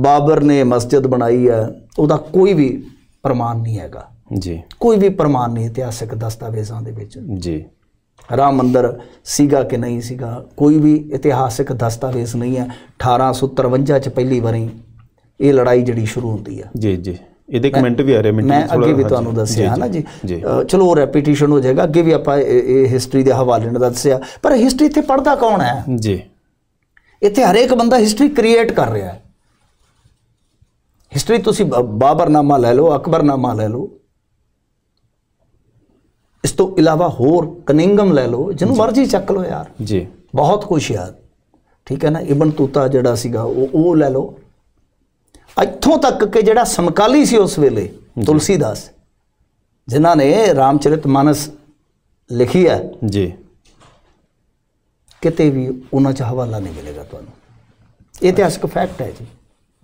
ਬਾਬਰ ਨੇ ਮਸਜਿਦ ਬਣਾਈ ਹੈ ਉਹਦਾ ਕੋਈ ਵੀ ਪ੍ਰਮਾਣ ਨਹੀਂ ਹੈਗਾ ਜੀ ਕੋਈ ਵੀ ਪ੍ਰਮਾਣ ਨਹੀਂ ਇਤਿਹਾਸਿਕ ਦਸਤਾਵੇਜ਼ਾਂ ਦੇ ਵਿੱਚ ਜੀ ਰਾਮ ਮੰਦਰ ਸੀਗਾ ਕਿ ਨਹੀਂ ਸੀਗਾ ਕੋਈ ਵੀ ਇਤਿਹਾਸਿਕ ਦਸਤਾਵੇਜ਼ ਨਹੀਂ ਹੈ 1853 ਚ ਪਹਿਲੀ ਵਾਰੀ ਇਹ ਲੜਾਈ ਜਿਹੜੀ ਸ਼ੁਰੂ ਹੁੰਦੀ ਹੈ ਜੀ ਜੀ ਇਹਦੇ ਕਮੈਂਟ ਵੀ ਆ ਰਹੇ ਮਿੰਟ ਮੈਂ ਅੱਗੇ ਵੀ ਤੁਹਾਨੂੰ ਦੱਸਿਆ ਹਨਾ ਜੀ ਚਲੋ ਰੈਪੀਟੀਸ਼ਨ ਹੋ ਜਾਏਗਾ ਅੱਗੇ ਵੀ ਆਪਾਂ ਇਹ ਹਿਸਟਰੀ ਦੇ ਹਵਾਲੇ ਨਾਲ ਦੱਸਿਆ ਪਰ ਹਿਸਟਰੀ ਇੱਥੇ ਪੜਦਾ ਕੌਣ ਹੈ ਜੀ ਇੱਥੇ ਹਰੇਕ ਬੰਦਾ ਹਿਸਟਰੀ ਕ੍ਰੀਏਟ ਕਰ ਰਿਹਾ ਹੈ ਹਿਸਟਰੀ ਤੁਸੀਂ ਬਾਬਰਨਾਮਾ ਲੈ ਲਓ ਅਕਬਰਨਾਮਾ ਲੈ ਲਓ ਇਸ ਤੋਂ ਇਲਾਵਾ ਹੋਰ ਕਨਿੰਗਮ ਲੈ ਲਓ ਜਿਹਨੂੰ ਮਰਜ਼ੀ ਚੱਕ ਲਓ ਯਾਰ ਜੀ ਬਹੁਤ ਕੁਝ ਯਾਰ ਠੀਕ ਹੈ ਨਾ ਇਬਨ ਤੂਤਾ ਜਿਹੜਾ ਸੀਗਾ ਉਹ ਉਹ ਲੈ ਲਓ ਇੱਥੋਂ ਤੱਕ ਕਿ ਜਿਹੜਾ ਸਮਕਾਲੀ ਸੀ ਉਸ ਵੇਲੇ ਤੁਲਸੀਦਾਸ ਜਿਨ੍ਹਾਂ ਨੇ ਰਾਮਚਰਿਤਮਾਨਸ ਲਿਖੀ ਹੈ ਜੀ ਕਿਤੇ ਵੀ ਉਹਨਾਂ ਚ ਹਵਾਲਾ ਨਹੀਂ ਮਿਲੇਗਾ ਤੁਹਾਨੂੰ ਇਤਿਹਾਸਕ ਫੈਕਟ ਹੈ ਜੀ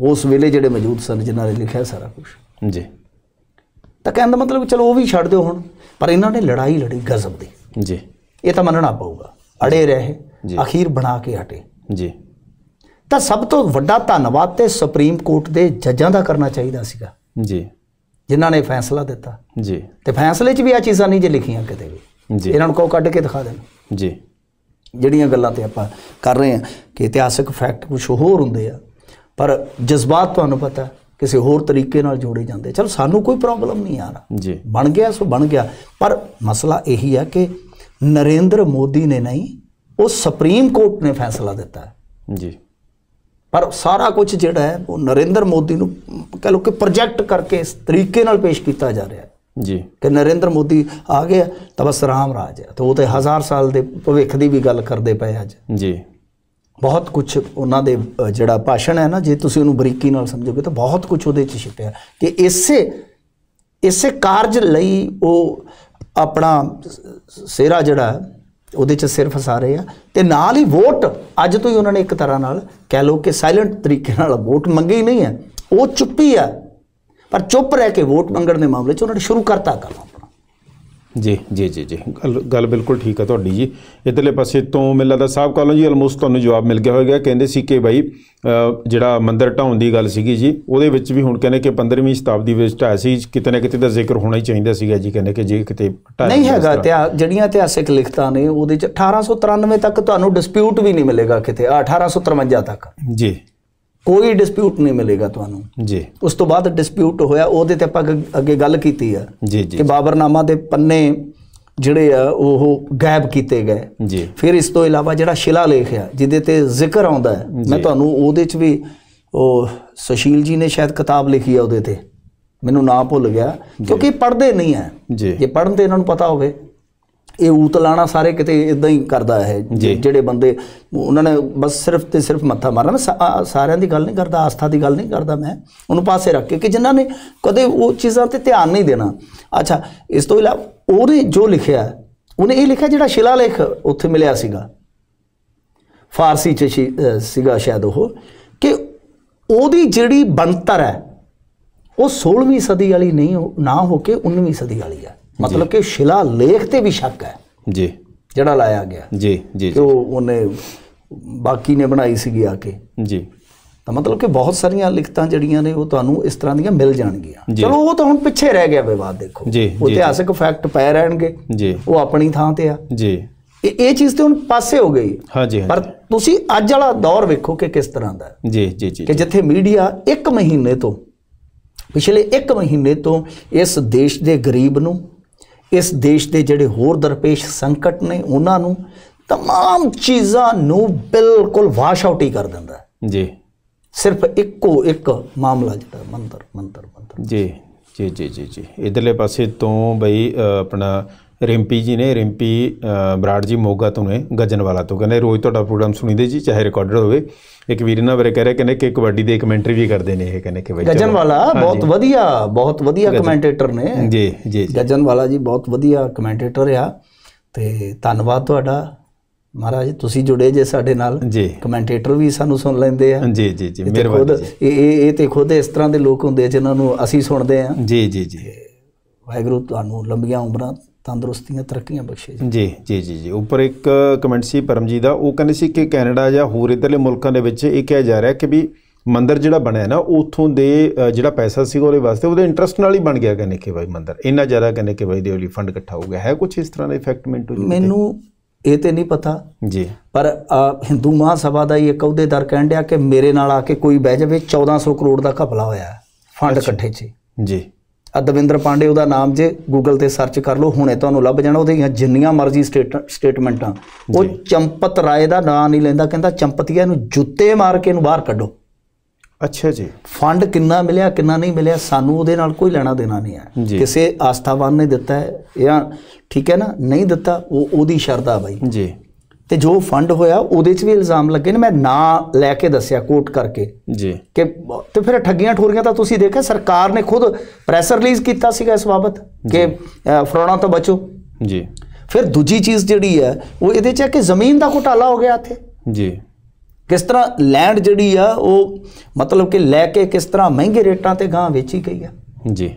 ਉਸ ਵੇਲੇ ਜਿਹੜੇ ਮੌਜੂਦ ਸਨ ਜਿਨ੍ਹਾਂ ਨੇ ਲਿਖਿਆ ਸਾਰਾ ਕੁਝ ਜੀ ਤਾਂ ਕਹਿੰਦਾ ਦਾ ਮਤਲਬ ਚਲੋ ਉਹ ਵੀ ਛੱਡ ਦਿਓ ਹੁਣ ਪਰ ਇਹਨਾਂ ਨੇ ਲੜਾਈ ਲੜੀ ਗਜ਼ਬ ਦੀ ਜੀ ਇਹ ਤਾਂ ਮੰਨਣਾ ਪਊਗਾ ਅੜੇ ਰਹੇ ਅਖੀਰ ਬਣਾ ਕੇ ਹਟੇ ਜੀ ਤਾਂ ਸਭ ਤੋਂ ਵੱਡਾ ਧੰਨਵਾਦ ਤੇ ਸੁਪਰੀਮ ਕੋਰਟ ਦੇ ਜੱਜਾਂ ਦਾ ਕਰਨਾ ਚਾਹੀਦਾ ਸੀਗਾ ਜੀ ਜਿਨ੍ਹਾਂ ਨੇ ਫੈਸਲਾ ਦਿੱਤਾ ਜੀ ਤੇ ਫੈਸਲੇ 'ਚ ਵੀ ਆ ਚੀਜ਼ਾਂ ਨਹੀਂ ਜੇ ਲਿਖੀਆਂ ਕਿਤੇ ਵੀ ਜੀ ਇਹਨਾਂ ਨੂੰ ਕੋ ਕੱਢ ਕੇ ਦਿਖਾ ਦੇਣ ਜੀ ਜਿਹੜੀਆਂ ਗੱਲਾਂ ਤੇ ਆਪਾਂ ਕਰ ਰਹੇ ਆ ਕਿ ਇਤਿਹਾਸਿਕ ਫੈਕਟ ਕੁਝ ਹੋਰ ਹੁੰਦੇ ਆ ਪਰ ਜਜ਼ਬਾਤ ਤੁਹਾਨੂੰ ਪਤਾ ਕਿਸੇ ਹੋਰ ਤਰੀਕੇ ਨਾਲ ਜੋੜੇ ਜਾਂਦੇ ਚਲ ਸਾਨੂੰ ਕੋਈ ਪ੍ਰੋਬਲਮ ਨਹੀਂ ਆ ਰਹਾ ਜੀ ਬਣ ਗਿਆ ਸੋ ਬਣ ਗਿਆ ਪਰ ਮਸਲਾ ਇਹੀ ਆ ਕਿ ਨਰਿੰਦਰ ਮੋਦੀ ਨੇ ਨਹੀਂ ਉਹ ਸੁਪਰੀਮ ਕੋਰਟ ਨੇ ਫੈਸਲਾ ਦਿੱਤਾ ਜੀ ਪਰ ਸਾਰਾ ਕੁਝ ਜਿਹੜਾ ਹੈ ਉਹ ਨਰਿੰਦਰ ਮੋਦੀ ਨੂੰ ਕਹ ਲੋ ਕਿ ਪ੍ਰੋਜੈਕਟ ਕਰਕੇ ਇਸ ਤਰੀਕੇ ਨਾਲ ਪੇਸ਼ ਕੀਤਾ ਜਾ ਰਿਹਾ ਹੈ ਜੀ ਕਿ ਨਰਿੰਦਰ ਮੋਦੀ ਆ ਗਿਆ ਤਾਂ ਬਸ ਰਾਮ ਰਾਜ ਹੈ ਤੇ ਉਹ ਤੇ ਹਜ਼ਾਰ ਸਾਲ ਦੇ ਭਵਿੱਖ ਦੀ ਵੀ ਗੱਲ ਕਰਦੇ ਪਏ ਅੱਜ ਜੀ ਬਹੁਤ ਕੁਝ ਉਹਨਾਂ ਦੇ ਜਿਹੜਾ ਭਾਸ਼ਣ ਹੈ ਨਾ ਜੇ ਤੁਸੀਂ ਉਹਨੂੰ ਬਰੀਕੀ ਨਾਲ ਸਮਝੋਗੇ ਤਾਂ ਬਹੁਤ ਕੁਝ ਉਹਦੇ 'ਚ ਛਿਪਿਆ ਕਿ ਇਸੇ ਇਸੇ ਕਾਰਜ ਲਈ ਉਹ ਆਪਣਾ ਸੇਰਾ ਜਿਹੜਾ ਉਹਦੇ 'ਚ ਸਿਰਫ ਸਾਰੇ ਆ ਤੇ ਨਾਲ ਹੀ ਵੋਟ ਅੱਜ ਤੋਂ ਹੀ ਉਹਨਾਂ ਨੇ ਇੱਕ ਤਰ੍ਹਾਂ ਨਾਲ ਕਹਿ ਲੋ ਕਿ ਸਾਇਲੈਂਟ ਤਰੀਕੇ ਨਾਲ ਵੋਟ ਮੰਗੇ ਹੀ ਨਹੀਂ ਆ ਉਹ ਚੁੱਪੀ ਆ ਪਰ ਚੁੱਪ ਰਹਿ ਕੇ ਵੋਟ ਮੰਗਣ ਦੇ ਮਾਮਲੇ 'ਚ ਉਹਨਾਂ ਨੇ ਸ਼ੁਰੂ ਕਰਤਾ ਕਰਨਾ ਜੀ ਜੀ ਜੀ ਜੀ ਗੱਲ ਬਿਲਕੁਲ ਠੀਕ ਹੈ ਤੁਹਾਡੀ ਜੀ ਇਧਰਲੇ ਪਾਸੇ ਤੋਂ ਮੈਨੂੰ ਲੱਗਦਾ ਸਾਹਿਬ ਕਾਲੋਂ ਜੀ ਆਲਮੋਸਟ ਤੁਹਾਨੂੰ ਜਵਾਬ ਮਿਲ ਗਿਆ ਹੋਵੇਗਾ ਕਹਿੰਦੇ ਸੀ ਕਿ ਭਾਈ ਜਿਹੜਾ ਮੰਦਰ ਢਾਉਣ ਦੀ ਗੱਲ ਸੀਗੀ ਜੀ ਉਹਦੇ ਵਿੱਚ ਵੀ ਹੁਣ ਕਹਿੰਦੇ ਕਿ 15ਵੀਂ ਸ਼ਤਾਬਦੀ ਵਿੱਚ ਤਾਂ ਸੀ ਕਿਤੇ ਨਾ ਕਿਤੇ ਦਾ ਜ਼ਿਕਰ ਹੋਣਾ ਹੀ ਚਾਹੀਦਾ ਸੀਗਾ ਜੀ ਕਹਿੰਦੇ ਕਿ ਜੇ ਕਿਤੇ ਨਹੀਂ ਹੈਗਾ ਤੇ ਜਿਹੜੀਆਂ ਇਤਿਹਾਸਿਕ ਲਿਖਤਾਂ ਨੇ ਉਹਦੇ ਚ 1893 ਤੱਕ ਤੁਹਾਨੂੰ ਡਿਸਪਿਊਟ ਵੀ ਨਹੀਂ ਮਿਲੇਗਾ ਕਿਤੇ 1853 ਤੱਕ ਜੀ ਕੋਈ ਡਿਸਪਿਊਟ ਨਹੀਂ ਮਿਲੇਗਾ ਤੁਹਾਨੂੰ ਜੀ ਉਸ ਤੋਂ ਬਾਅਦ ਡਿਸਪਿਊਟ ਹੋਇਆ ਉਹਦੇ ਤੇ ਆਪਾਂ ਅੱਗੇ ਗੱਲ ਕੀਤੀ ਆ ਜੀ ਜੀ ਕਿ ਬਾਬਰਨਾਮਾ ਦੇ ਪੰਨੇ ਜਿਹੜੇ ਆ ਉਹ ਗਾਇਬ ਕੀਤੇ ਗਏ ਜੀ ਫਿਰ ਇਸ ਤੋਂ ਇਲਾਵਾ ਜਿਹੜਾ ਸ਼ਿਲਾ ਲੇਖ ਆ ਜਿਹਦੇ ਤੇ ਜ਼ਿਕਰ ਆਉਂਦਾ ਹੈ ਮੈਂ ਤੁਹਾਨੂੰ ਉਹਦੇ 'ਚ ਵੀ ਉਹ ਸੁਸ਼ੀਲ ਜੀ ਨੇ ਸ਼ਾਇਦ ਕਿਤਾਬ ਲਿਖੀ ਆ ਉਹਦੇ ਤੇ ਮੈਨੂੰ ਨਾਂ ਭੁੱਲ ਗਿਆ ਕਿਉਂਕਿ ਪੜ੍ਹਦੇ ਨਹੀਂ ਆ ਜੇ ਪੜਨ ਤੇ ਇਹਨਾਂ ਨੂੰ ਪਤਾ ਹੋਵੇ ਇਹ ਉਤਲਾਣਾ ਸਾਰੇ ਕਿਤੇ ਇਦਾਂ ਹੀ ਕਰਦਾ ਹੈ ਜਿਹੜੇ ਬੰਦੇ ਉਹਨਾਂ ਨੇ ਬਸ ਸਿਰਫ ਤੇ ਸਿਰਫ ਮੱਥਾ ਮਾਰਨਾ ਮੈਂ ਸਾਰਿਆਂ ਦੀ ਗੱਲ ਨਹੀਂ ਕਰਦਾ ਆਸਥਾ ਦੀ ਗੱਲ ਨਹੀਂ ਕਰਦਾ ਮੈਂ ਉਹਨੂੰ ਪਾਸੇ ਰੱਖ ਕੇ ਕਿ ਜਿਨ੍ਹਾਂ ਨੇ ਕਦੇ ਉਹ ਚੀਜ਼ਾਂ ਤੇ ਧਿਆਨ ਨਹੀਂ ਦੇਣਾ ਅੱਛਾ ਇਸ ਤੋਂ ਇਲਾਵਾ ਉਹਨੇ ਜੋ ਲਿਖਿਆ ਉਹਨੇ ਇਹ ਲਿਖਿਆ ਜਿਹੜਾ ਸ਼ਿਲਾ ਲੇਖ ਉੱਥੇ ਮਿਲਿਆ ਸੀਗਾ ਫਾਰਸੀ ਚ ਸੀਗਾ ਸ਼ਾਇਦ ਉਹ ਕਿ ਉਹਦੀ ਜਿਹੜੀ ਬੰਤਰ ਹੈ ਉਹ 16ਵੀਂ ਸਦੀ ਵਾਲੀ ਨਹੀਂ ਨਾ ਹੋ ਕੇ 19ਵੀਂ ਸਦੀ ਵਾਲੀ ਹੈ ਮਤਲਬ ਕਿ ਸ਼ਿਲਾ ਲੇਖ ਤੇ ਵੀ ਸ਼ੱਕ ਹੈ ਜੀ ਜਿਹੜਾ ਲਾਇਆ ਗਿਆ ਜੀ ਜੀ ਜੀ ਉਹ ਉਹਨੇ ਬਾਕੀ ਨੇ ਬਣਾਈ ਸੀਗੀ ਆ ਕੇ ਜੀ ਤਾਂ ਮਤਲਬ ਕਿ ਬਹੁਤ ਸਾਰੀਆਂ ਲਿਖਤਾਂ ਜਿਹੜੀਆਂ ਨੇ ਉਹ ਤੁਹਾਨੂੰ ਇਸ ਤਰ੍ਹਾਂ ਦੀਆਂ ਮਿਲ ਜਾਣਗੀਆਂ ਚਲੋ ਉਹ ਤਾਂ ਹੁਣ ਪਿੱਛੇ ਰਹਿ ਗਿਆ ਵਿਵਾਦ ਦੇਖੋ ਇਤਿਹਾਸਿਕ ਫੈਕਟ ਪੈ ਰਹਿਣਗੇ ਜੀ ਉਹ ਆਪਣੀ ਥਾਂ ਤੇ ਆ ਜੀ ਇਹ ਇਹ ਚੀਜ਼ ਤੇ ਹੁਣ ਪਾਸੇ ਹੋ ਗਈ ਹਾਂਜੀ ਪਰ ਤੁਸੀਂ ਅੱਜ ਵਾਲਾ ਦੌਰ ਵੇਖੋ ਕਿ ਕਿਸ ਤਰ੍ਹਾਂ ਦਾ ਜੀ ਜੀ ਜੀ ਕਿ ਜਿੱਥੇ ਮੀਡੀਆ 1 ਮਹੀਨੇ ਤੋਂ ਪਿਛਲੇ 1 ਮਹੀਨੇ ਤੋਂ ਇਸ ਦੇਸ਼ ਦੇ ਗਰੀਬ ਨੂੰ ਇਸ ਦੇਸ਼ ਦੇ ਜਿਹੜੇ ਹੋਰ ਦਰਪੇਸ਼ ਸੰਕਟ ਨੇ ਉਹਨਾਂ ਨੂੰ तमाम ਚੀਜ਼ਾਂ ਨੂੰ ਬਿਲਕੁਲ ਵਾਸ਼ ਆਊਟ ਹੀ ਕਰ ਦਿੰਦਾ ਜੀ ਸਿਰਫ ਇੱਕੋ ਇੱਕ ਮਾਮਲਾ ਜਿਹੜਾ ਮੰਦਰ ਮੰਦਰ ਮੰਦਰ ਜੀ ਜੀ ਜੀ ਜੀ ਜੀ ਇਧਰਲੇ ਪਾਸੇ ਤੋਂ ਬਈ ਆਪਣਾ ਰਿੰਪੀ ਜੀ ਨੇ ਰਿੰਪੀ ਬਰਾੜ ਜੀ ਮੋਗਾ ਤੋਂ ਨੇ ਵਾਲਾ ਤੋਂ ਕਹਿੰਦੇ ਰੋਜ਼ ਤੁਹਾਡਾ ਪ੍ਰੋਗਰਾਮ ਸੁਣੀਦੇ ਜੀ ਚਾਹੇ ਰਿਕਾਰਡਡ ਹੋਵੇ ਇੱਕ ਵੀਰ ਇਹਨਾਂ ਬਾਰੇ ਕਹਿ ਰਿਹਾ ਕਹਿੰਦੇ ਕਿ ਕਬੱਡੀ ਦੇ ਕਮੈਂਟਰੀ ਵੀ ਕਰਦੇ ਨੇ ਇਹ ਕਹਿੰਦੇ ਕਿ ਬਈ ਵਾਲਾ ਬਹੁਤ ਵਧੀਆ ਬਹੁਤ ਵਧੀਆ ਕਮੈਂਟੇਟਰ ਨੇ ਜੀ ਜੀ ਵਾਲਾ ਜੀ ਬਹੁਤ ਵਧੀਆ ਕਮੈਂਟੇਟਰ ਆ ਤੇ ਧੰਨਵਾਦ ਤੁਹਾਡਾ ਮਹਾਰਾਜ ਤੁਸੀਂ ਜੁੜੇ ਜੇ ਸਾਡੇ ਨਾਲ ਕਮੈਂਟੇਟਰ ਵੀ ਸਾਨੂੰ ਸੁਣ ਲੈਂਦੇ ਆ ਜੀ ਜੀ ਜੀ ਮਿਹਰਬਾਨੀ ਇਹ ਇਹ ਤੇ ਖੁਦ ਇਸ ਤਰ੍ਹਾਂ ਦੇ ਲੋਕ ਹੁੰਦੇ ਜਿਨ੍ਹਾਂ ਨੂੰ ਅਸੀਂ ਸੁਣਦੇ ਆ ਜੀ ਜੀ ਜੀ ਵਾਹਿਗੁਰੂ ਤੁਹਾਨੂੰ ਲੰਬੀਆਂ ਉਮਰਾਂ ਤੰਦਰੁਸਤੀਆਂ ਤਰੱਕੀਆਂ ਬਖਸ਼ੇ ਜੀ ਜੀ ਜੀ ਜੀ ਉੱਪਰ ਇੱਕ ਕਮੈਂਟ ਸੀ ਪਰਮ ਜੀ ਦਾ ਉਹ ਕਹਿੰਦੇ ਸੀ ਕਿ ਕੈਨੇਡਾ ਜਾਂ ਹੋਰ ਇਧਰਲੇ ਮੁਲਕਾਂ ਦੇ ਵਿੱਚ ਇਹ ਕਿਹਾ ਜਾ ਰਿਹਾ ਕਿ ਵੀ ਮੰਦਰ ਜਿਹੜਾ ਬਣਿਆ ਨਾ ਉਥੋਂ ਦੇ ਜਿਹੜਾ ਪੈਸਾ ਸੀਗਾ ਉਹਦੇ ਵਾਸਤੇ ਉਹਦੇ ਇੰਟਰਸਟ ਨਾਲ ਹੀ ਬਣ ਗਿਆ ਕਹਿੰਦੇ ਕਿ ਬਾਈ ਮੰਦਰ ਇੰਨਾ ਜ਼ਿਆਦਾ ਕਹਿੰਦੇ ਕਿ ਬਾਈ ਦੇ ਲਈ ਫੰਡ ਇਕੱਠਾ ਹੋ ਗਿਆ ਹੈ ਕੁਝ ਇਸ ਤਰ੍ਹਾਂ ਦਾ ਇਫੈਕਟ ਮਿੰਟੂ ਜੀ ਮੈਨੂੰ ਇਹ ਤੇ ਨਹੀਂ ਪਤਾ ਜੀ ਪਰ ਹਿੰਦੂ ਸਭਾ ਦਾ ਹੀ ਇੱਕ ਅਹੁਦੇਦਾਰ ਕਹਿੰਦਿਆ ਕਿ ਮੇਰੇ ਨਾਲ ਆ ਕੇ ਕੋਈ ਬਹਿ ਜਾਵੇ 1400 ਕਰੋੜ ਦਾ ਘਪਲਾ ਹੋਇਆ ਫੰਡ ਇਕੱਠੇ 'ਚ ਜੀ ਆ ਦਵਿੰਦਰ ਪਾਂਡੇ ਉਹਦਾ ਨਾਮ ਜੇ ਗੂਗਲ ਤੇ ਸਰਚ ਕਰ ਲਓ ਹੁਣੇ ਤੁਹਾਨੂੰ ਲੱਭ ਜਾਣਾ ਉਹਦੀਆਂ ਜਿੰਨੀਆਂ ਮਰਜ਼ੀ ਸਟੇਟਮੈਂਟਾਂ ਉਹ ਚੰਪਤ ਰਾਏ ਦਾ ਨਾਮ ਨਹੀਂ ਲੈਂਦਾ ਕਹਿੰਦਾ ਚੰਪਤੀਆ ਨੂੰ ਜੁੱਤੇ ਮਾਰ ਕੇ ਇਹਨੂੰ ਬਾਹਰ ਕੱਢੋ ਅੱਛਾ ਜੀ ਫੰਡ ਕਿੰਨਾ ਮਿਲਿਆ ਕਿੰਨਾ ਨਹੀਂ ਮਿਲਿਆ ਸਾਨੂੰ ਉਹਦੇ ਨਾਲ ਕੋਈ ਲੈਣਾ ਦੇਣਾ ਨਹੀਂ ਹੈ ਕਿਸੇ ਆਸਥਾਵਾਨ ਨੇ ਦਿੱਤਾ ਹੈ ਜਾਂ ਠੀਕ ਹੈ ਨਾ ਨਹੀਂ ਦਿੱਤਾ ਉਹ ਉਹਦੀ ਸ਼ਰਧਾ ਬਾਈ ਜੀ ਤੇ ਜੋ ਫੰਡ ਹੋਇਆ ਉਹਦੇ 'ਚ ਵੀ ਇਲਜ਼ਾਮ ਲੱਗੇ ਨੇ ਮੈਂ ਨਾਂ ਲੈ ਕੇ ਦੱਸਿਆ ਕੋਟ ਕਰਕੇ ਜੀ ਕਿ ਤੇ ਫਿਰ ਠੱਗੀਆਂ ਠੋਰੀਆਂ ਤਾਂ ਤੁਸੀਂ ਦੇਖਿਆ ਸਰਕਾਰ ਨੇ ਖੁਦ ਪ੍ਰੈਸ ਰਿਲੀਜ਼ ਕੀਤਾ ਸੀਗਾ ਇਸ ਬਾਬਤ ਕਿ ਫਰਾਡਾਂ ਤੋਂ ਬਚੋ ਜੀ ਫਿਰ ਦੂਜੀ ਚੀਜ਼ ਜਿਹੜੀ ਹੈ ਉਹ ਇਹਦੇ 'ਚ ਹੈ ਕਿ ਜ਼ਮੀਨ ਦਾ ਘੁਟਾਲਾ ਹੋ ਗਿਆ ਇੱਥੇ ਜੀ ਕਿਸ ਤਰ੍ਹਾਂ ਲੈਂਡ ਜਿਹੜੀ ਆ ਉਹ ਮਤਲਬ ਕਿ ਲੈ ਕੇ ਕਿਸ ਤਰ੍ਹਾਂ ਮਹਿੰਗੇ ਰੇਟਾਂ ਤੇ ਗਾਂ ਵੇਚੀ ਗਈ ਆ ਜੀ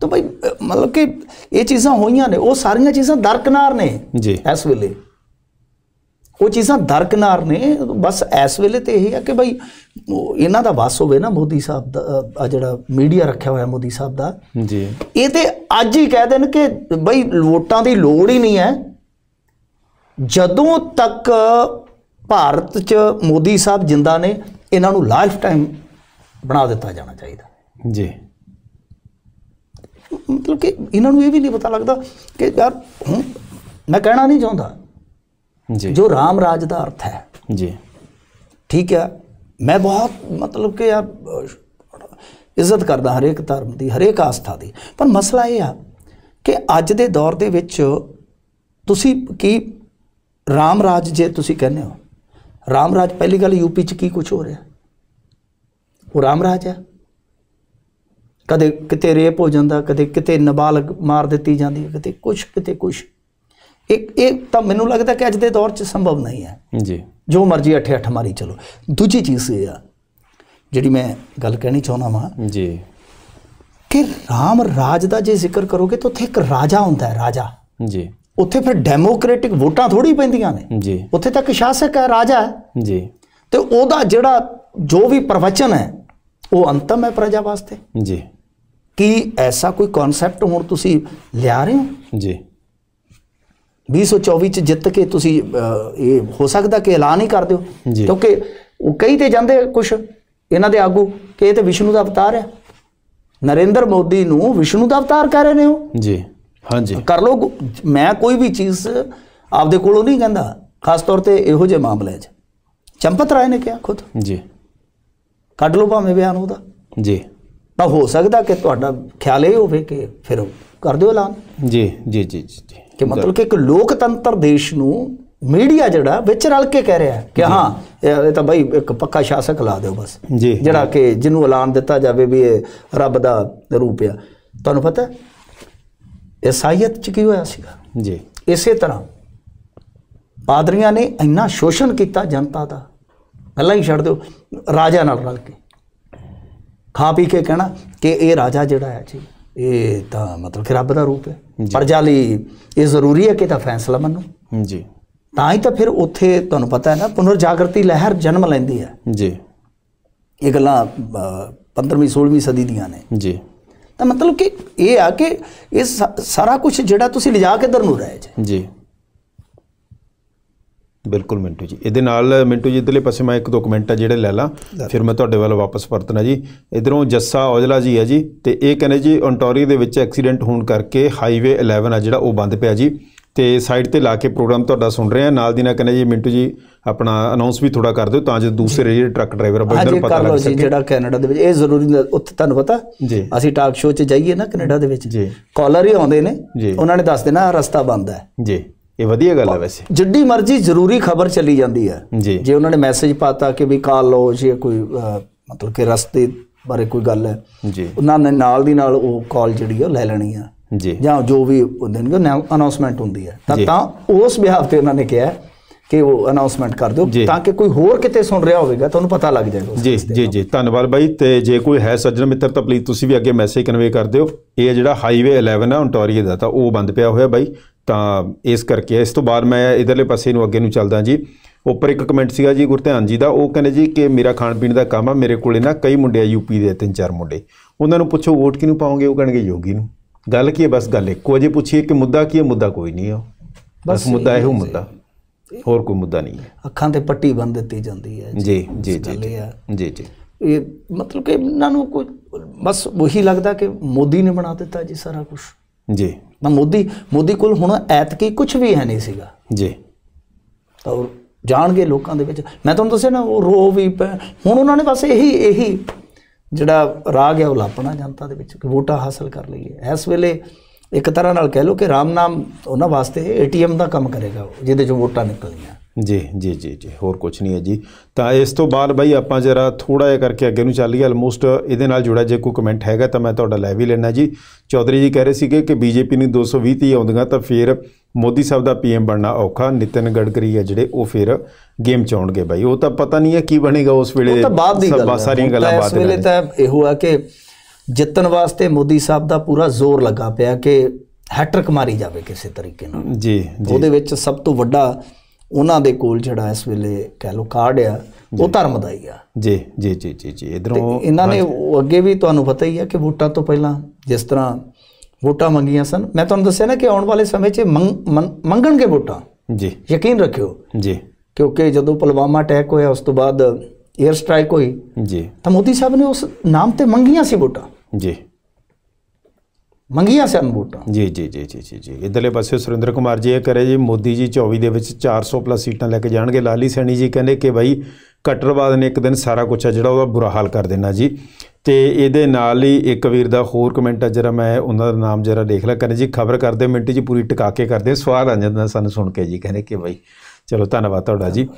ਤਾਂ ਭਾਈ ਮਤਲਬ ਕਿ ਇਹ ਚੀਜ਼ਾਂ ਹੋਈਆਂ ਨੇ ਉਹ ਸਾਰੀਆਂ ਚੀਜ਼ਾਂ ਦਰਕਨਾਰ ਨੇ ਜੀ ਇਸ ਵੇਲੇ ਉਹ ਚੀਜ਼ਾਂ ਦਰਕਨਾਰ ਨੇ ਬਸ ਇਸ ਵੇਲੇ ਤੇ ਇਹ ਹੈ ਕਿ ਭਾਈ ਇਹਨਾਂ ਦਾ ਵਾਸ ਹੋਵੇ ਨਾ ਮੋਦੀ ਸਾਹਿਬ ਦਾ ਆ ਜਿਹੜਾ ਮੀਡੀਆ ਰੱਖਿਆ ਹੋਇਆ ਮੋਦੀ ਸਾਹਿਬ ਦਾ ਜੀ ਇਹ ਤੇ ਅੱਜ ਹੀ ਕਹਿ ਦੇਣ ਕਿ ਭਾਈ ਵੋਟਾਂ ਦੀ ਲੋੜ ਹੀ ਨਹੀਂ ਹੈ ਜਦੋਂ ਤੱਕ ਭਾਰਤ 'ਚ ਮੋਦੀ ਸਾਹਿਬ ਜਿੰਦਾ ਨੇ ਇਹਨਾਂ ਨੂੰ ਲਾਈਫ ਟਾਈਮ ਬਣਾ ਦਿੱਤਾ ਜਾਣਾ ਚਾਹੀਦਾ ਜੀ ਮਤਲਬ ਕਿ ਇਹਨਾਂ ਨੂੰ ਇਹ ਵੀ ਨਹੀਂ ਪਤਾ ਲੱਗਦਾ ਕਿ ਯਾਰ ਮੈਂ ਕਹਿਣਾ ਨਹੀਂ ਚਾਹੁੰਦਾ ਜੀ ਜੋ ਰਾਮ ਰਾਜ ਦਾ ਅਰਥ ਹੈ ਜੀ ਠੀਕ ਹੈ ਮੈਂ ਬਹੁਤ ਮਤਲਬ ਕਿ ਯਾਰ ਇੱਜ਼ਤ ਕਰਦਾ ਹਰੇਕ ਧਰਮ ਦੀ ਹਰੇਕ ਆਸਥਾ ਦੀ ਪਰ ਮਸਲਾ ਇਹ ਆ ਕਿ ਅੱਜ ਦੇ ਦੌਰ ਦੇ ਵਿੱਚ ਤੁਸੀਂ ਕੀ ਰਾਮ ਰਾਜ ਜੇ ਤੁਸੀਂ ਕਹਿੰਦੇ ਹੋ ਰਾਮ ਰਾਜ ਪਹਿਲੀ ਗੱਲ ਯੂਪੀ 'ਚ ਕੀ ਕੁਝ ਹੋ ਰਿਹਾ ਉਹ ਰਾਮ ਰਾਜ ਹੈ ਕਦੇ ਕਿਤੇ ਰੇਪ ਹੋ ਜਾਂਦਾ ਕਦੇ ਕਿਤੇ ਨਬਾਲਗ ਮਾਰ ਦਿੱਤੀ ਜਾਂਦੀ ਹੈ ਕਿਤੇ ਕੁਝ ਕਿਤੇ ਕੁਝ ਇੱਕ ਇਹ ਤਾਂ ਮੈਨੂੰ ਲੱਗਦਾ ਕਿ ਅੱਜ ਦੇ ਦੌਰ 'ਚ ਸੰਭਵ ਨਹੀਂ ਹੈ ਜੀ ਜੋ ਮਰਜ਼ੀ ਅੱਠੇ ਅੱਠ ਮਾਰੀ ਚਲੋ ਦੂਜੀ ਚੀਜ਼ ਇਹ ਆ ਜਿਹੜੀ ਮੈਂ ਗੱਲ ਕਹਿਣੀ ਚਾਹੁੰਦਾ ਵਾਂ ਜੀ ਕਿ ਰਾਮ ਰਾਜ ਦਾ ਜੇ ਜ਼ਿਕਰ ਕਰੋਗੇ ਤਾਂ ਉੱਥੇ ਇੱਕ ਰਾਜਾ ਹੁੰਦਾ ਹੈ ਰਾਜਾ ਜੀ ਉੱਥੇ ਫਿਰ ਡੈਮੋਕ੍ਰੈਟਿਕ ਵੋਟਾਂ ਥੋੜੀ ਪੈਂਦੀਆਂ ਨੇ ਜੀ ਉੱਥੇ ਤਾਂ ਇੱਕ ਸ਼ਾਸਕ ਹੈ ਰਾਜਾ ਹੈ ਜੀ ਤੇ ਉਹਦਾ ਜਿਹੜਾ ਜੋ ਵੀ ਪ੍ਰਵਚਨ ਹੈ ਉਹ ਅੰਤਮ ਹੈ ਪ੍ਰਜਾ ਵਾਸਤੇ ਜੀ ਕੀ ਐਸਾ ਕੋਈ ਕਨਸੈਪਟ ਹੁਣ ਤੁਸੀਂ ਲਿਆ ਰਹੇ ਹੋ ਜੀ 2024 ਚ ਜਿੱਤ ਕੇ ਤੁਸੀਂ ਇਹ ਹੋ ਸਕਦਾ ਕਿ ਐਲਾਨ ਹੀ ਕਰ ਦਿਓ ਕਿਉਂਕਿ ਉਹ ਕਈ ਤੇ ਜਾਂਦੇ ਕੁਝ ਇਹਨਾਂ ਦੇ ਆਗੂ ਕਿ ਇਹ ਤੇ ਵਿਸ਼ਨੂੰ ਦਾ ਅਵਤਾਰ ਹੈ ਨਰਿੰਦਰ ਮੋਦੀ ਨੂੰ ਵਿਸ਼ਨੂੰ ਦਾ ਅਵਤਾਰ ਕਹਿ ਰਹੇ ਨੇ ਉਹ ਜੀ ਹਾਂਜੀ ਕਰ ਲੋ ਮੈਂ ਕੋਈ ਵੀ ਚੀਜ਼ ਆਪਦੇ ਕੋਲੋਂ ਨਹੀਂ ਕਹਿੰਦਾ ਖਾਸ ਤੌਰ ਤੇ ਇਹੋ ਜਿਹੇ ਮਾਮਲੇ 'ਚ ਚੰਪਤ ਰਾਏ ਨੇ ਕਿਹਾ ਖੁਦ ਜੀ ਕੱਢ ਲਓ ਭਾਵੇਂ ਬਿਆਨ ਉਹਦਾ ਜੀ ਤਾਂ ਹੋ ਸਕਦਾ ਕਿ ਤੁਹਾਡਾ ਖਿਆਲ ਇਹ ਹੋਵੇ ਕਿ ਫਿਰ ਕਰ ਦਿਓ ਐਲਾਨ ਜੀ ਜੀ ਜੀ ਜੀ ਕਿ ਮਤਲਬ ਕਿ ਇੱਕ ਲੋਕਤੰਤਰ ਦੇਸ਼ ਨੂੰ ਮੀਡੀਆ ਜਿਹੜਾ ਵਿੱਚ ਰਲ ਕੇ ਕਹਿ ਰਿਹਾ ਕਿ ਹਾਂ ਇਹ ਤਾਂ ਬਈ ਇੱਕ ਪੱਕਾ ਸ਼ਾਸਕ ਲਾ ਦਿਓ ਬਸ ਜਿਹੜਾ ਕਿ ਜਿਹਨੂੰ ਐਲਾਨ ਦਿੱਤਾ ਜਾਵੇ ਵੀ ਇਹ ਰੱਬ ਦਾ ਰੂਪ ਆ ਤੁਹਾਨੂੰ ਪਤਾ ਈਸਾਈਅਤ ਚ ਕੀ ਹੋਇਆ ਸੀਗਾ ਜੀ ਇਸੇ ਤਰ੍ਹਾਂ ਪਾਦਰੀਆਂ ਨੇ ਇੰਨਾ ਸ਼ੋਸ਼ਣ ਕੀਤਾ ਜਨਤਾ ਦਾ ਪਹਿਲਾਂ ਹੀ ਛੱਡ ਦਿਓ ਰਾਜਾ ਨਾਲ ਰਲ ਕੇ ਖਾ ਪੀ ਕੇ ਕਹਿਣਾ ਕਿ ਇਹ ਰਾਜਾ ਜਿਹੜਾ ਹੈ ਜੀ ਇਹ ਤਾਂ ਮਤਲਬ ਕਿ ਰੱਬ ਦਾ ਰੂਪ ਹੈ ਪਰ ਜਾਲੀ ਇਹ ਜ਼ਰੂਰੀ ਹੈ ਕਿ ਤਾਂ ਫੈਸਲਾ ਮੰਨੋ ਜੀ ਤਾਂ ਹੀ ਤਾਂ ਫਿਰ ਉੱਥੇ ਤੁਹਾਨੂੰ ਪਤਾ ਹੈ ਨਾ ਪੁਨਰ ਜਾਗਰਤੀ ਲਹਿਰ ਜਨਮ ਲੈਂਦੀ ਹੈ ਜੀ ਇਹ ਗੱਲਾਂ 15ਵੀਂ 16ਵੀਂ ਸਦੀ ਦੀਆਂ ਨੇ ਜੀ ਤਾਂ ਮਤਲਬ ਕਿ ਇਹ ਆ ਕਿ ਇਹ ਸਾਰਾ ਕੁਝ ਜਿਹੜਾ ਤੁਸੀਂ ਲਿਜਾ ਕੇ ਦਰ ਨੂੰ ਰਹੇ ਜੀ ਬਿਲਕੁਲ ਮਿੰਟੂ ਜੀ ਇਹਦੇ ਨਾਲ ਮਿੰਟੂ ਜੀ ਇਧਰਲੇ ਪਾਸੇ ਮੈਂ ਇੱਕ ਦੋ ਕਮੈਂਟ ਆ ਜਿਹੜੇ ਲੈ ਲਾਂ ਫਿਰ ਮੈਂ ਤੁਹਾਡੇ ਵੱਲ ਵਾਪਸ ਪਰਤਣਾ ਜੀ ਇਧਰੋਂ ਜੱਸਾ ਔਜਲਾ ਜੀ ਹੈ ਜੀ ਤੇ ਇਹ ਕਹਿੰਦੇ ਜੀ ਓਨਟਾਰੀ ਦੇ ਵਿੱਚ ਐਕਸੀਡੈਂਟ ਹੋਣ ਕਰਕੇ ਹਾਈਵੇ 11 ਆ ਜਿਹੜਾ ਉਹ ਬੰਦ ਪਿਆ ਜੀ ਤੇ ਸਾਈਡ ਤੇ ਲਾ ਕੇ ਪ੍ਰੋਗਰਾਮ ਤੁਹਾਡਾ ਸੁਣ ਰਹੇ ਆ ਨਾਲ ਦੀ ਨਾਲ ਕਹਿੰਦੇ ਜੀ ਮਿੰਟੂ ਜੀ ਆਪਣਾ ਅਨਾਉਂਸ ਵੀ ਥੋੜਾ ਕਰ ਦਿਓ ਤਾਂ ਜੇ ਦੂਸਰੇ ਜਿਹੜੇ ਟਰੱਕ ਡਰਾਈਵਰ ਬੰਦਰ ਪਤਾ ਲੱਗ ਸਕੇ ਜਿਹੜਾ ਕੈਨੇਡਾ ਦੇ ਵਿੱਚ ਇਹ ਜ਼ਰੂਰੀ ਉੱਥੇ ਤੁਹਾਨੂੰ ਪਤਾ ਅਸੀਂ ਟਾਕ ਸ਼ੋਅ 'ਚ ਜਾਈਏ ਨਾ ਕੈਨੇਡਾ ਦੇ ਵਿੱਚ ਕਾਲਰ ਹੀ ਆਉਂਦੇ ਨੇ ਉਹਨਾਂ ਨੇ ਦੱਸ ਦੇਣਾ ਰਸਤਾ ਬੰਦ ਹੈ ਜੀ ਇਹ ਵਧੀਆ ਗੱਲ ਹੈ ਵੈਸੇ ਜਿੱਡੀ ਮਰਜ਼ੀ ਜ਼ਰੂਰੀ ਖਬਰ ਚੱਲੀ ਜਾਂਦੀ ਹੈ ਜੇ ਉਹਨਾਂ ਨੇ ਮੈਸੇਜ ਪਾਤਾ ਕਿ ਵੀ ਕਾਲ ਲਓ ਜੇ ਕੋਈ ਮਤਲਬ ਕਿ ਰਸਤੇ ਬਾਰੇ ਕੋਈ ਗੱਲ ਹੈ ਜੀ ਉਹਨਾਂ ਨੇ ਨਾਲ ਦੀ ਨਾਲ ਉਹ ਕਾਲ ਜਿਹੜੀ ਉਹ ਲੈ ਲੈਣੀ ਆ ਜੀ ਜਾਂ ਜੋ ਵੀ ਕੋ ਅਨਾਉਂਸਮੈਂਟ ਹੁੰਦੀ ਹੈ ਤਾਂ ਤਾਂ ਉਸ ਬਿਹਾਫ ਤੇ ਉਹਨਾਂ ਨੇ ਕਿਹਾ ਕਿ ਉਹ ਅਨਾਉਂਸਮੈਂਟ ਕਰ ਦਿਓ ਤਾਂ ਕਿ ਕੋਈ ਹੋਰ ਕਿਤੇ ਸੁਣ ਰਿਹਾ ਹੋਵੇਗਾ ਤੁਹਾਨੂੰ ਪਤਾ ਲੱਗ ਜਾਏਗਾ ਜੀ ਜੀ ਜੀ ਧੰਨਵਾਦ ਬਾਈ ਤੇ ਜੇ ਕੋਈ ਹੈ ਸੱਜਣ ਮਿੱਤਰ ਤਾਂ ਪਲੀਜ਼ ਤੁਸੀਂ ਵੀ ਅੱਗੇ ਮੈਸੇਜ ਕਨਵੇ ਕਰ ਦਿਓ ਇਹ ਜਿਹੜਾ ਹਾਈਵੇ 11 ਹੈ ਓਨਟਾਰੀਓ ਦਾ ਤਾਂ ਉਹ ਬੰਦ ਪਿਆ ਹੋਇਆ ਬਾਈ ਤਾਂ ਇਸ ਕਰਕੇ ਇਸ ਤੋਂ ਬਾਅਦ ਮੈਂ ਇਧਰਲੇ ਪਾਸੇ ਨੂੰ ਅੱਗੇ ਨੂੰ ਚੱਲਦਾ ਜੀ ਉੱਪਰ ਇੱਕ ਕਮੈਂਟ ਸੀਗਾ ਜੀ ਗੁਰਧਿਆਨ ਜੀ ਦਾ ਉਹ ਕਹਿੰਦੇ ਜੀ ਕਿ ਮੇਰਾ ਖਾਣ ਪੀਣ ਦਾ ਕੰਮ ਆ ਮੇਰੇ ਕੋਲੇ ਨਾ ਕਈ ਮੁੰਡੇ ਆ ਯੂਪੀ ਦੇ ਤਿੰਨ ਚਾਰ ਮੁੰਡੇ ਉਹਨਾਂ ਨੂੰ ਪੁੱਛੋ ਵੋਟ ਕਿਹਨੂੰ ਪਾਉਂਗੇ ਉਹ ਕਹਿੰਗੇ ਯੋਗੀ ਨੂੰ ਗੱਲ ਕੀ ਹੈ ਬਸ ਗੱਲ ਇੱਕੋ ਜੇ ਪੁੱਛੀਏ ਕਿ ਮੁੱਦਾ ਕੀ ਹੈ ਮੁੱਦਾ ਕੋਈ ਨਹੀਂ ਆ ਬਸ ਮੁੱਦਾ ਇਹੋ ਮੁੱਦਾ ਹੋਰ ਕੋਈ ਮੁੱਦਾ ਨਹੀਂ ਹੈ ਅੱਖਾਂ ਤੇ ਪੱਟੀ ਬੰਨ ਦਿੱਤੀ ਜਾਂਦੀ ਹੈ ਜੀ ਜੀ ਜੀ ਜੀ ਜੀ ਇਹ ਮਤਲਬ ਕਿ ਇਹਨਾਂ ਨੂੰ ਕੋਈ ਬਸ ਉਹੀ ਲੱਗਦਾ ਕਿ ਮੋਦੀ ਨੇ ਬਣਾ ਦਿੱਤਾ ਜੀ ਸਾਰਾ ਕੁਝ ਜੀ ਤਾਂ ਮੋਦੀ ਮੋਦੀ ਕੋਲ ਹੁਣ ਐਤਕੀ ਕੁਝ ਵੀ ਹੈ ਨਹੀਂ ਸੀਗਾ ਜੀ ਤਾਂ ਜਾਣਗੇ ਲੋਕਾਂ ਦੇ ਵਿੱਚ ਮੈਂ ਤੁਹਾਨੂੰ ਦੱਸਿਆ ਨਾ ਉਹ ਰੋ ਵੀ ਹੁਣ ਉਹਨਾਂ ਨੇ ਬਸ ਇਹੀ ਇਹੀ ਜਿਹੜਾ ਰਾਗ ਹੈ ਉਹ ਲਾਪਣਾ ਜਨਤਾ ਦੇ ਵਿੱਚ ਕਿ ਵੋਟਾਂ ਹਾਸਲ ਕਰ ਲਈਏ ਇਸ ਵੇਲੇ ਇੱਕ ਤਰ੍ਹਾਂ ਨਾਲ ਕਹਿ ਲਓ ਕਿ ਰਾਮ ਨਾਮ ਉਹਨਾਂ ਵਾਸਤੇ ਏਟੀਐਮ ਦਾ ਕੰਮ ਕਰੇਗਾ ਜਿਹਦੇ ਚੋਂ ਵੋਟਾਂ ਨਿਕਲਣੀਆਂ ਜੀ ਜੀ ਜੀ ਜੀ ਹੋਰ ਕੁਝ ਨਹੀਂ ਹੈ ਜੀ ਤਾਂ ਇਸ ਤੋਂ ਬਾਅਦ ਬਾਈ ਆਪਾਂ ਜਰਾ ਥੋੜਾ ਜਿਹਾ ਕਰਕੇ ਅੱਗੇ ਨੂੰ ਚੱਲੀਏ ਆਲਮੋਸਟ ਇਹਦੇ ਨਾਲ ਜੁੜਾ ਜੇ ਕੋਈ ਕਮੈਂਟ ਹੈਗਾ ਤਾਂ ਮੈਂ ਤੁਹਾਡਾ ਲੈ ਵੀ ਲੈਣਾ ਜੀ ਚੌਧਰੀ ਜੀ ਕਹਿ ਰਹੇ ਸੀਗੇ ਕਿ ਬੀਜੇਪੀ ਨੇ 220 ਤੀ ਆਉਂਦੀਆਂ ਤਾਂ ਫਿਰ ਮੋਦੀ ਸਾਹਿਬ ਦਾ ਪੀਐਮ ਬਣਨਾ ਔਖਾ ਨਿਤਨ ਗੜਕਰੀ ਹੈ ਜਿਹੜੇ ਉਹ ਫਿਰ ਗੇਮ ਚ ਆਉਣਗੇ ਬਾਈ ਉਹ ਤਾਂ ਪਤਾ ਨਹੀਂ ਹੈ ਕੀ ਬਣੇਗਾ ਉਸ ਵੇਲੇ ਤਾਂ ਬਾਅਦ ਦੀ ਗੱਲ ਸਾਰੀਆਂ ਗੱਲਾਂ ਬਾਅਦ ਇਸ ਵੇਲੇ ਤਾਂ ਇਹੋ ਆ ਕਿ ਜਿੱਤਣ ਵਾਸਤੇ ਮੋਦੀ ਸਾਹਿਬ ਦਾ ਪੂਰਾ ਜ਼ੋਰ ਲੱਗਾ ਪਿਆ ਕਿ ਹੈਟ੍ਰਿਕ ਮਾਰੀ ਜਾਵੇ ਕਿਸੇ ਤਰੀਕੇ ਨਾਲ ਜੀ ਜੀ ਉਹਦੇ ਵਿੱਚ ਸਭ ਤੋਂ ਵੱਡਾ ਉਹਨਾਂ ਦੇ ਕੋਲ ਜਿਹੜਾ ਇਸ ਵੇਲੇ ਕਹਿ ਲੋ ਕਾਰਡ ਆ ਉਹ ਧਰਮ ਦਾ ਹੀ ਆ ਜੀ ਜੀ ਜੀ ਜੀ ਜੀ ਇਧਰੋਂ ਇਹਨਾਂ ਨੇ ਅੱਗੇ ਵੀ ਤੁਹਾਨੂੰ ਪਤਾ ਹੀ ਆ ਕਿ ਵੋਟਾਂ ਤੋਂ ਪਹਿਲਾਂ ਜਿਸ ਤਰ੍ਹਾਂ ਵੋਟਾਂ ਮੰਗੀਆਂ ਸਨ ਮੈਂ ਤੁਹਾਨੂੰ ਦੱਸਿਆ ਨਾ ਕਿ ਆਉਣ ਵਾਲੇ ਸਮੇਂ 'ਚ ਮੰਗਣਗੇ ਵੋਟਾਂ ਜੀ ਯਕੀਨ ਰੱਖਿਓ ਜੀ ਕਿਉਂਕਿ ਜਦੋਂ ਪਲਵਾਮਾ ਅਟੈਕ ਹੋਇਆ ਉਸ ਤੋਂ ਬਾਅਦ 에ਅਰ ਸਟ੍ਰਾਈਕ ਹੋਈ ਜੀ ਤਾਂ ਮੋਦੀ ਸਾਹਿਬ ਨੇ ਉਸ ਨਾਮ ਤੇ ਮੰਗੀਆਂ ਸੀ ਵੋਟਾਂ ਜੀ ਮੰਗੀਆਂ ਸਨ ਵੋਟਾਂ ਜੀ ਜੀ ਜੀ ਜੀ ਜੀ ਜੀ ਇਧਰਲੇ ਪਾਸੇ ਸੁਰਿੰਦਰ ਕੁਮਾਰ ਜੀ ਇਹ ਕਰੇ ਜੀ ਮੋਦੀ ਜੀ 24 ਦੇ ਵਿੱਚ 400 ਪਲੱਸ ਸੀਟਾਂ ਲੈ ਕੇ ਜਾਣਗੇ ਲਾਲੀ ਸੈਣੀ ਜੀ ਕਹਿੰਦੇ ਕਿ ਭਾਈ ਕਟਰਵਾਦ ਨੇ ਇੱਕ ਦਿਨ ਸਾਰਾ ਕੁਝ ਆ ਜਿਹੜਾ ਉਹਦਾ ਬੁਰਾ ਹਾਲ ਕਰ ਦੇਣਾ ਜੀ ਤੇ ਇਹਦੇ ਨਾਲ ਹੀ ਇੱਕ ਵੀਰ ਦਾ ਹੋਰ ਕਮੈਂਟ ਆ ਜਰਾ ਮੈਂ ਉਹਨਾਂ ਦਾ ਨਾਮ ਜਰਾ ਦੇਖ ਲੈ ਕਰੇ ਜੀ ਖਬਰ ਕਰਦੇ ਮਿੰਟ ਜੀ ਪੂਰੀ ਟਿਕਾ ਕੇ ਕਰਦੇ ਸਵਾਦ ਆ ਜਾਂਦਾ ਸਾਨੂੰ ਸੁਣ ਕੇ ਜੀ ਕਹਿੰਦੇ ਕਿ ਭਾਈ ਚਲੋ ਧੰਨਵਾਦ ਤੁਹਾਡਾ ਜੀ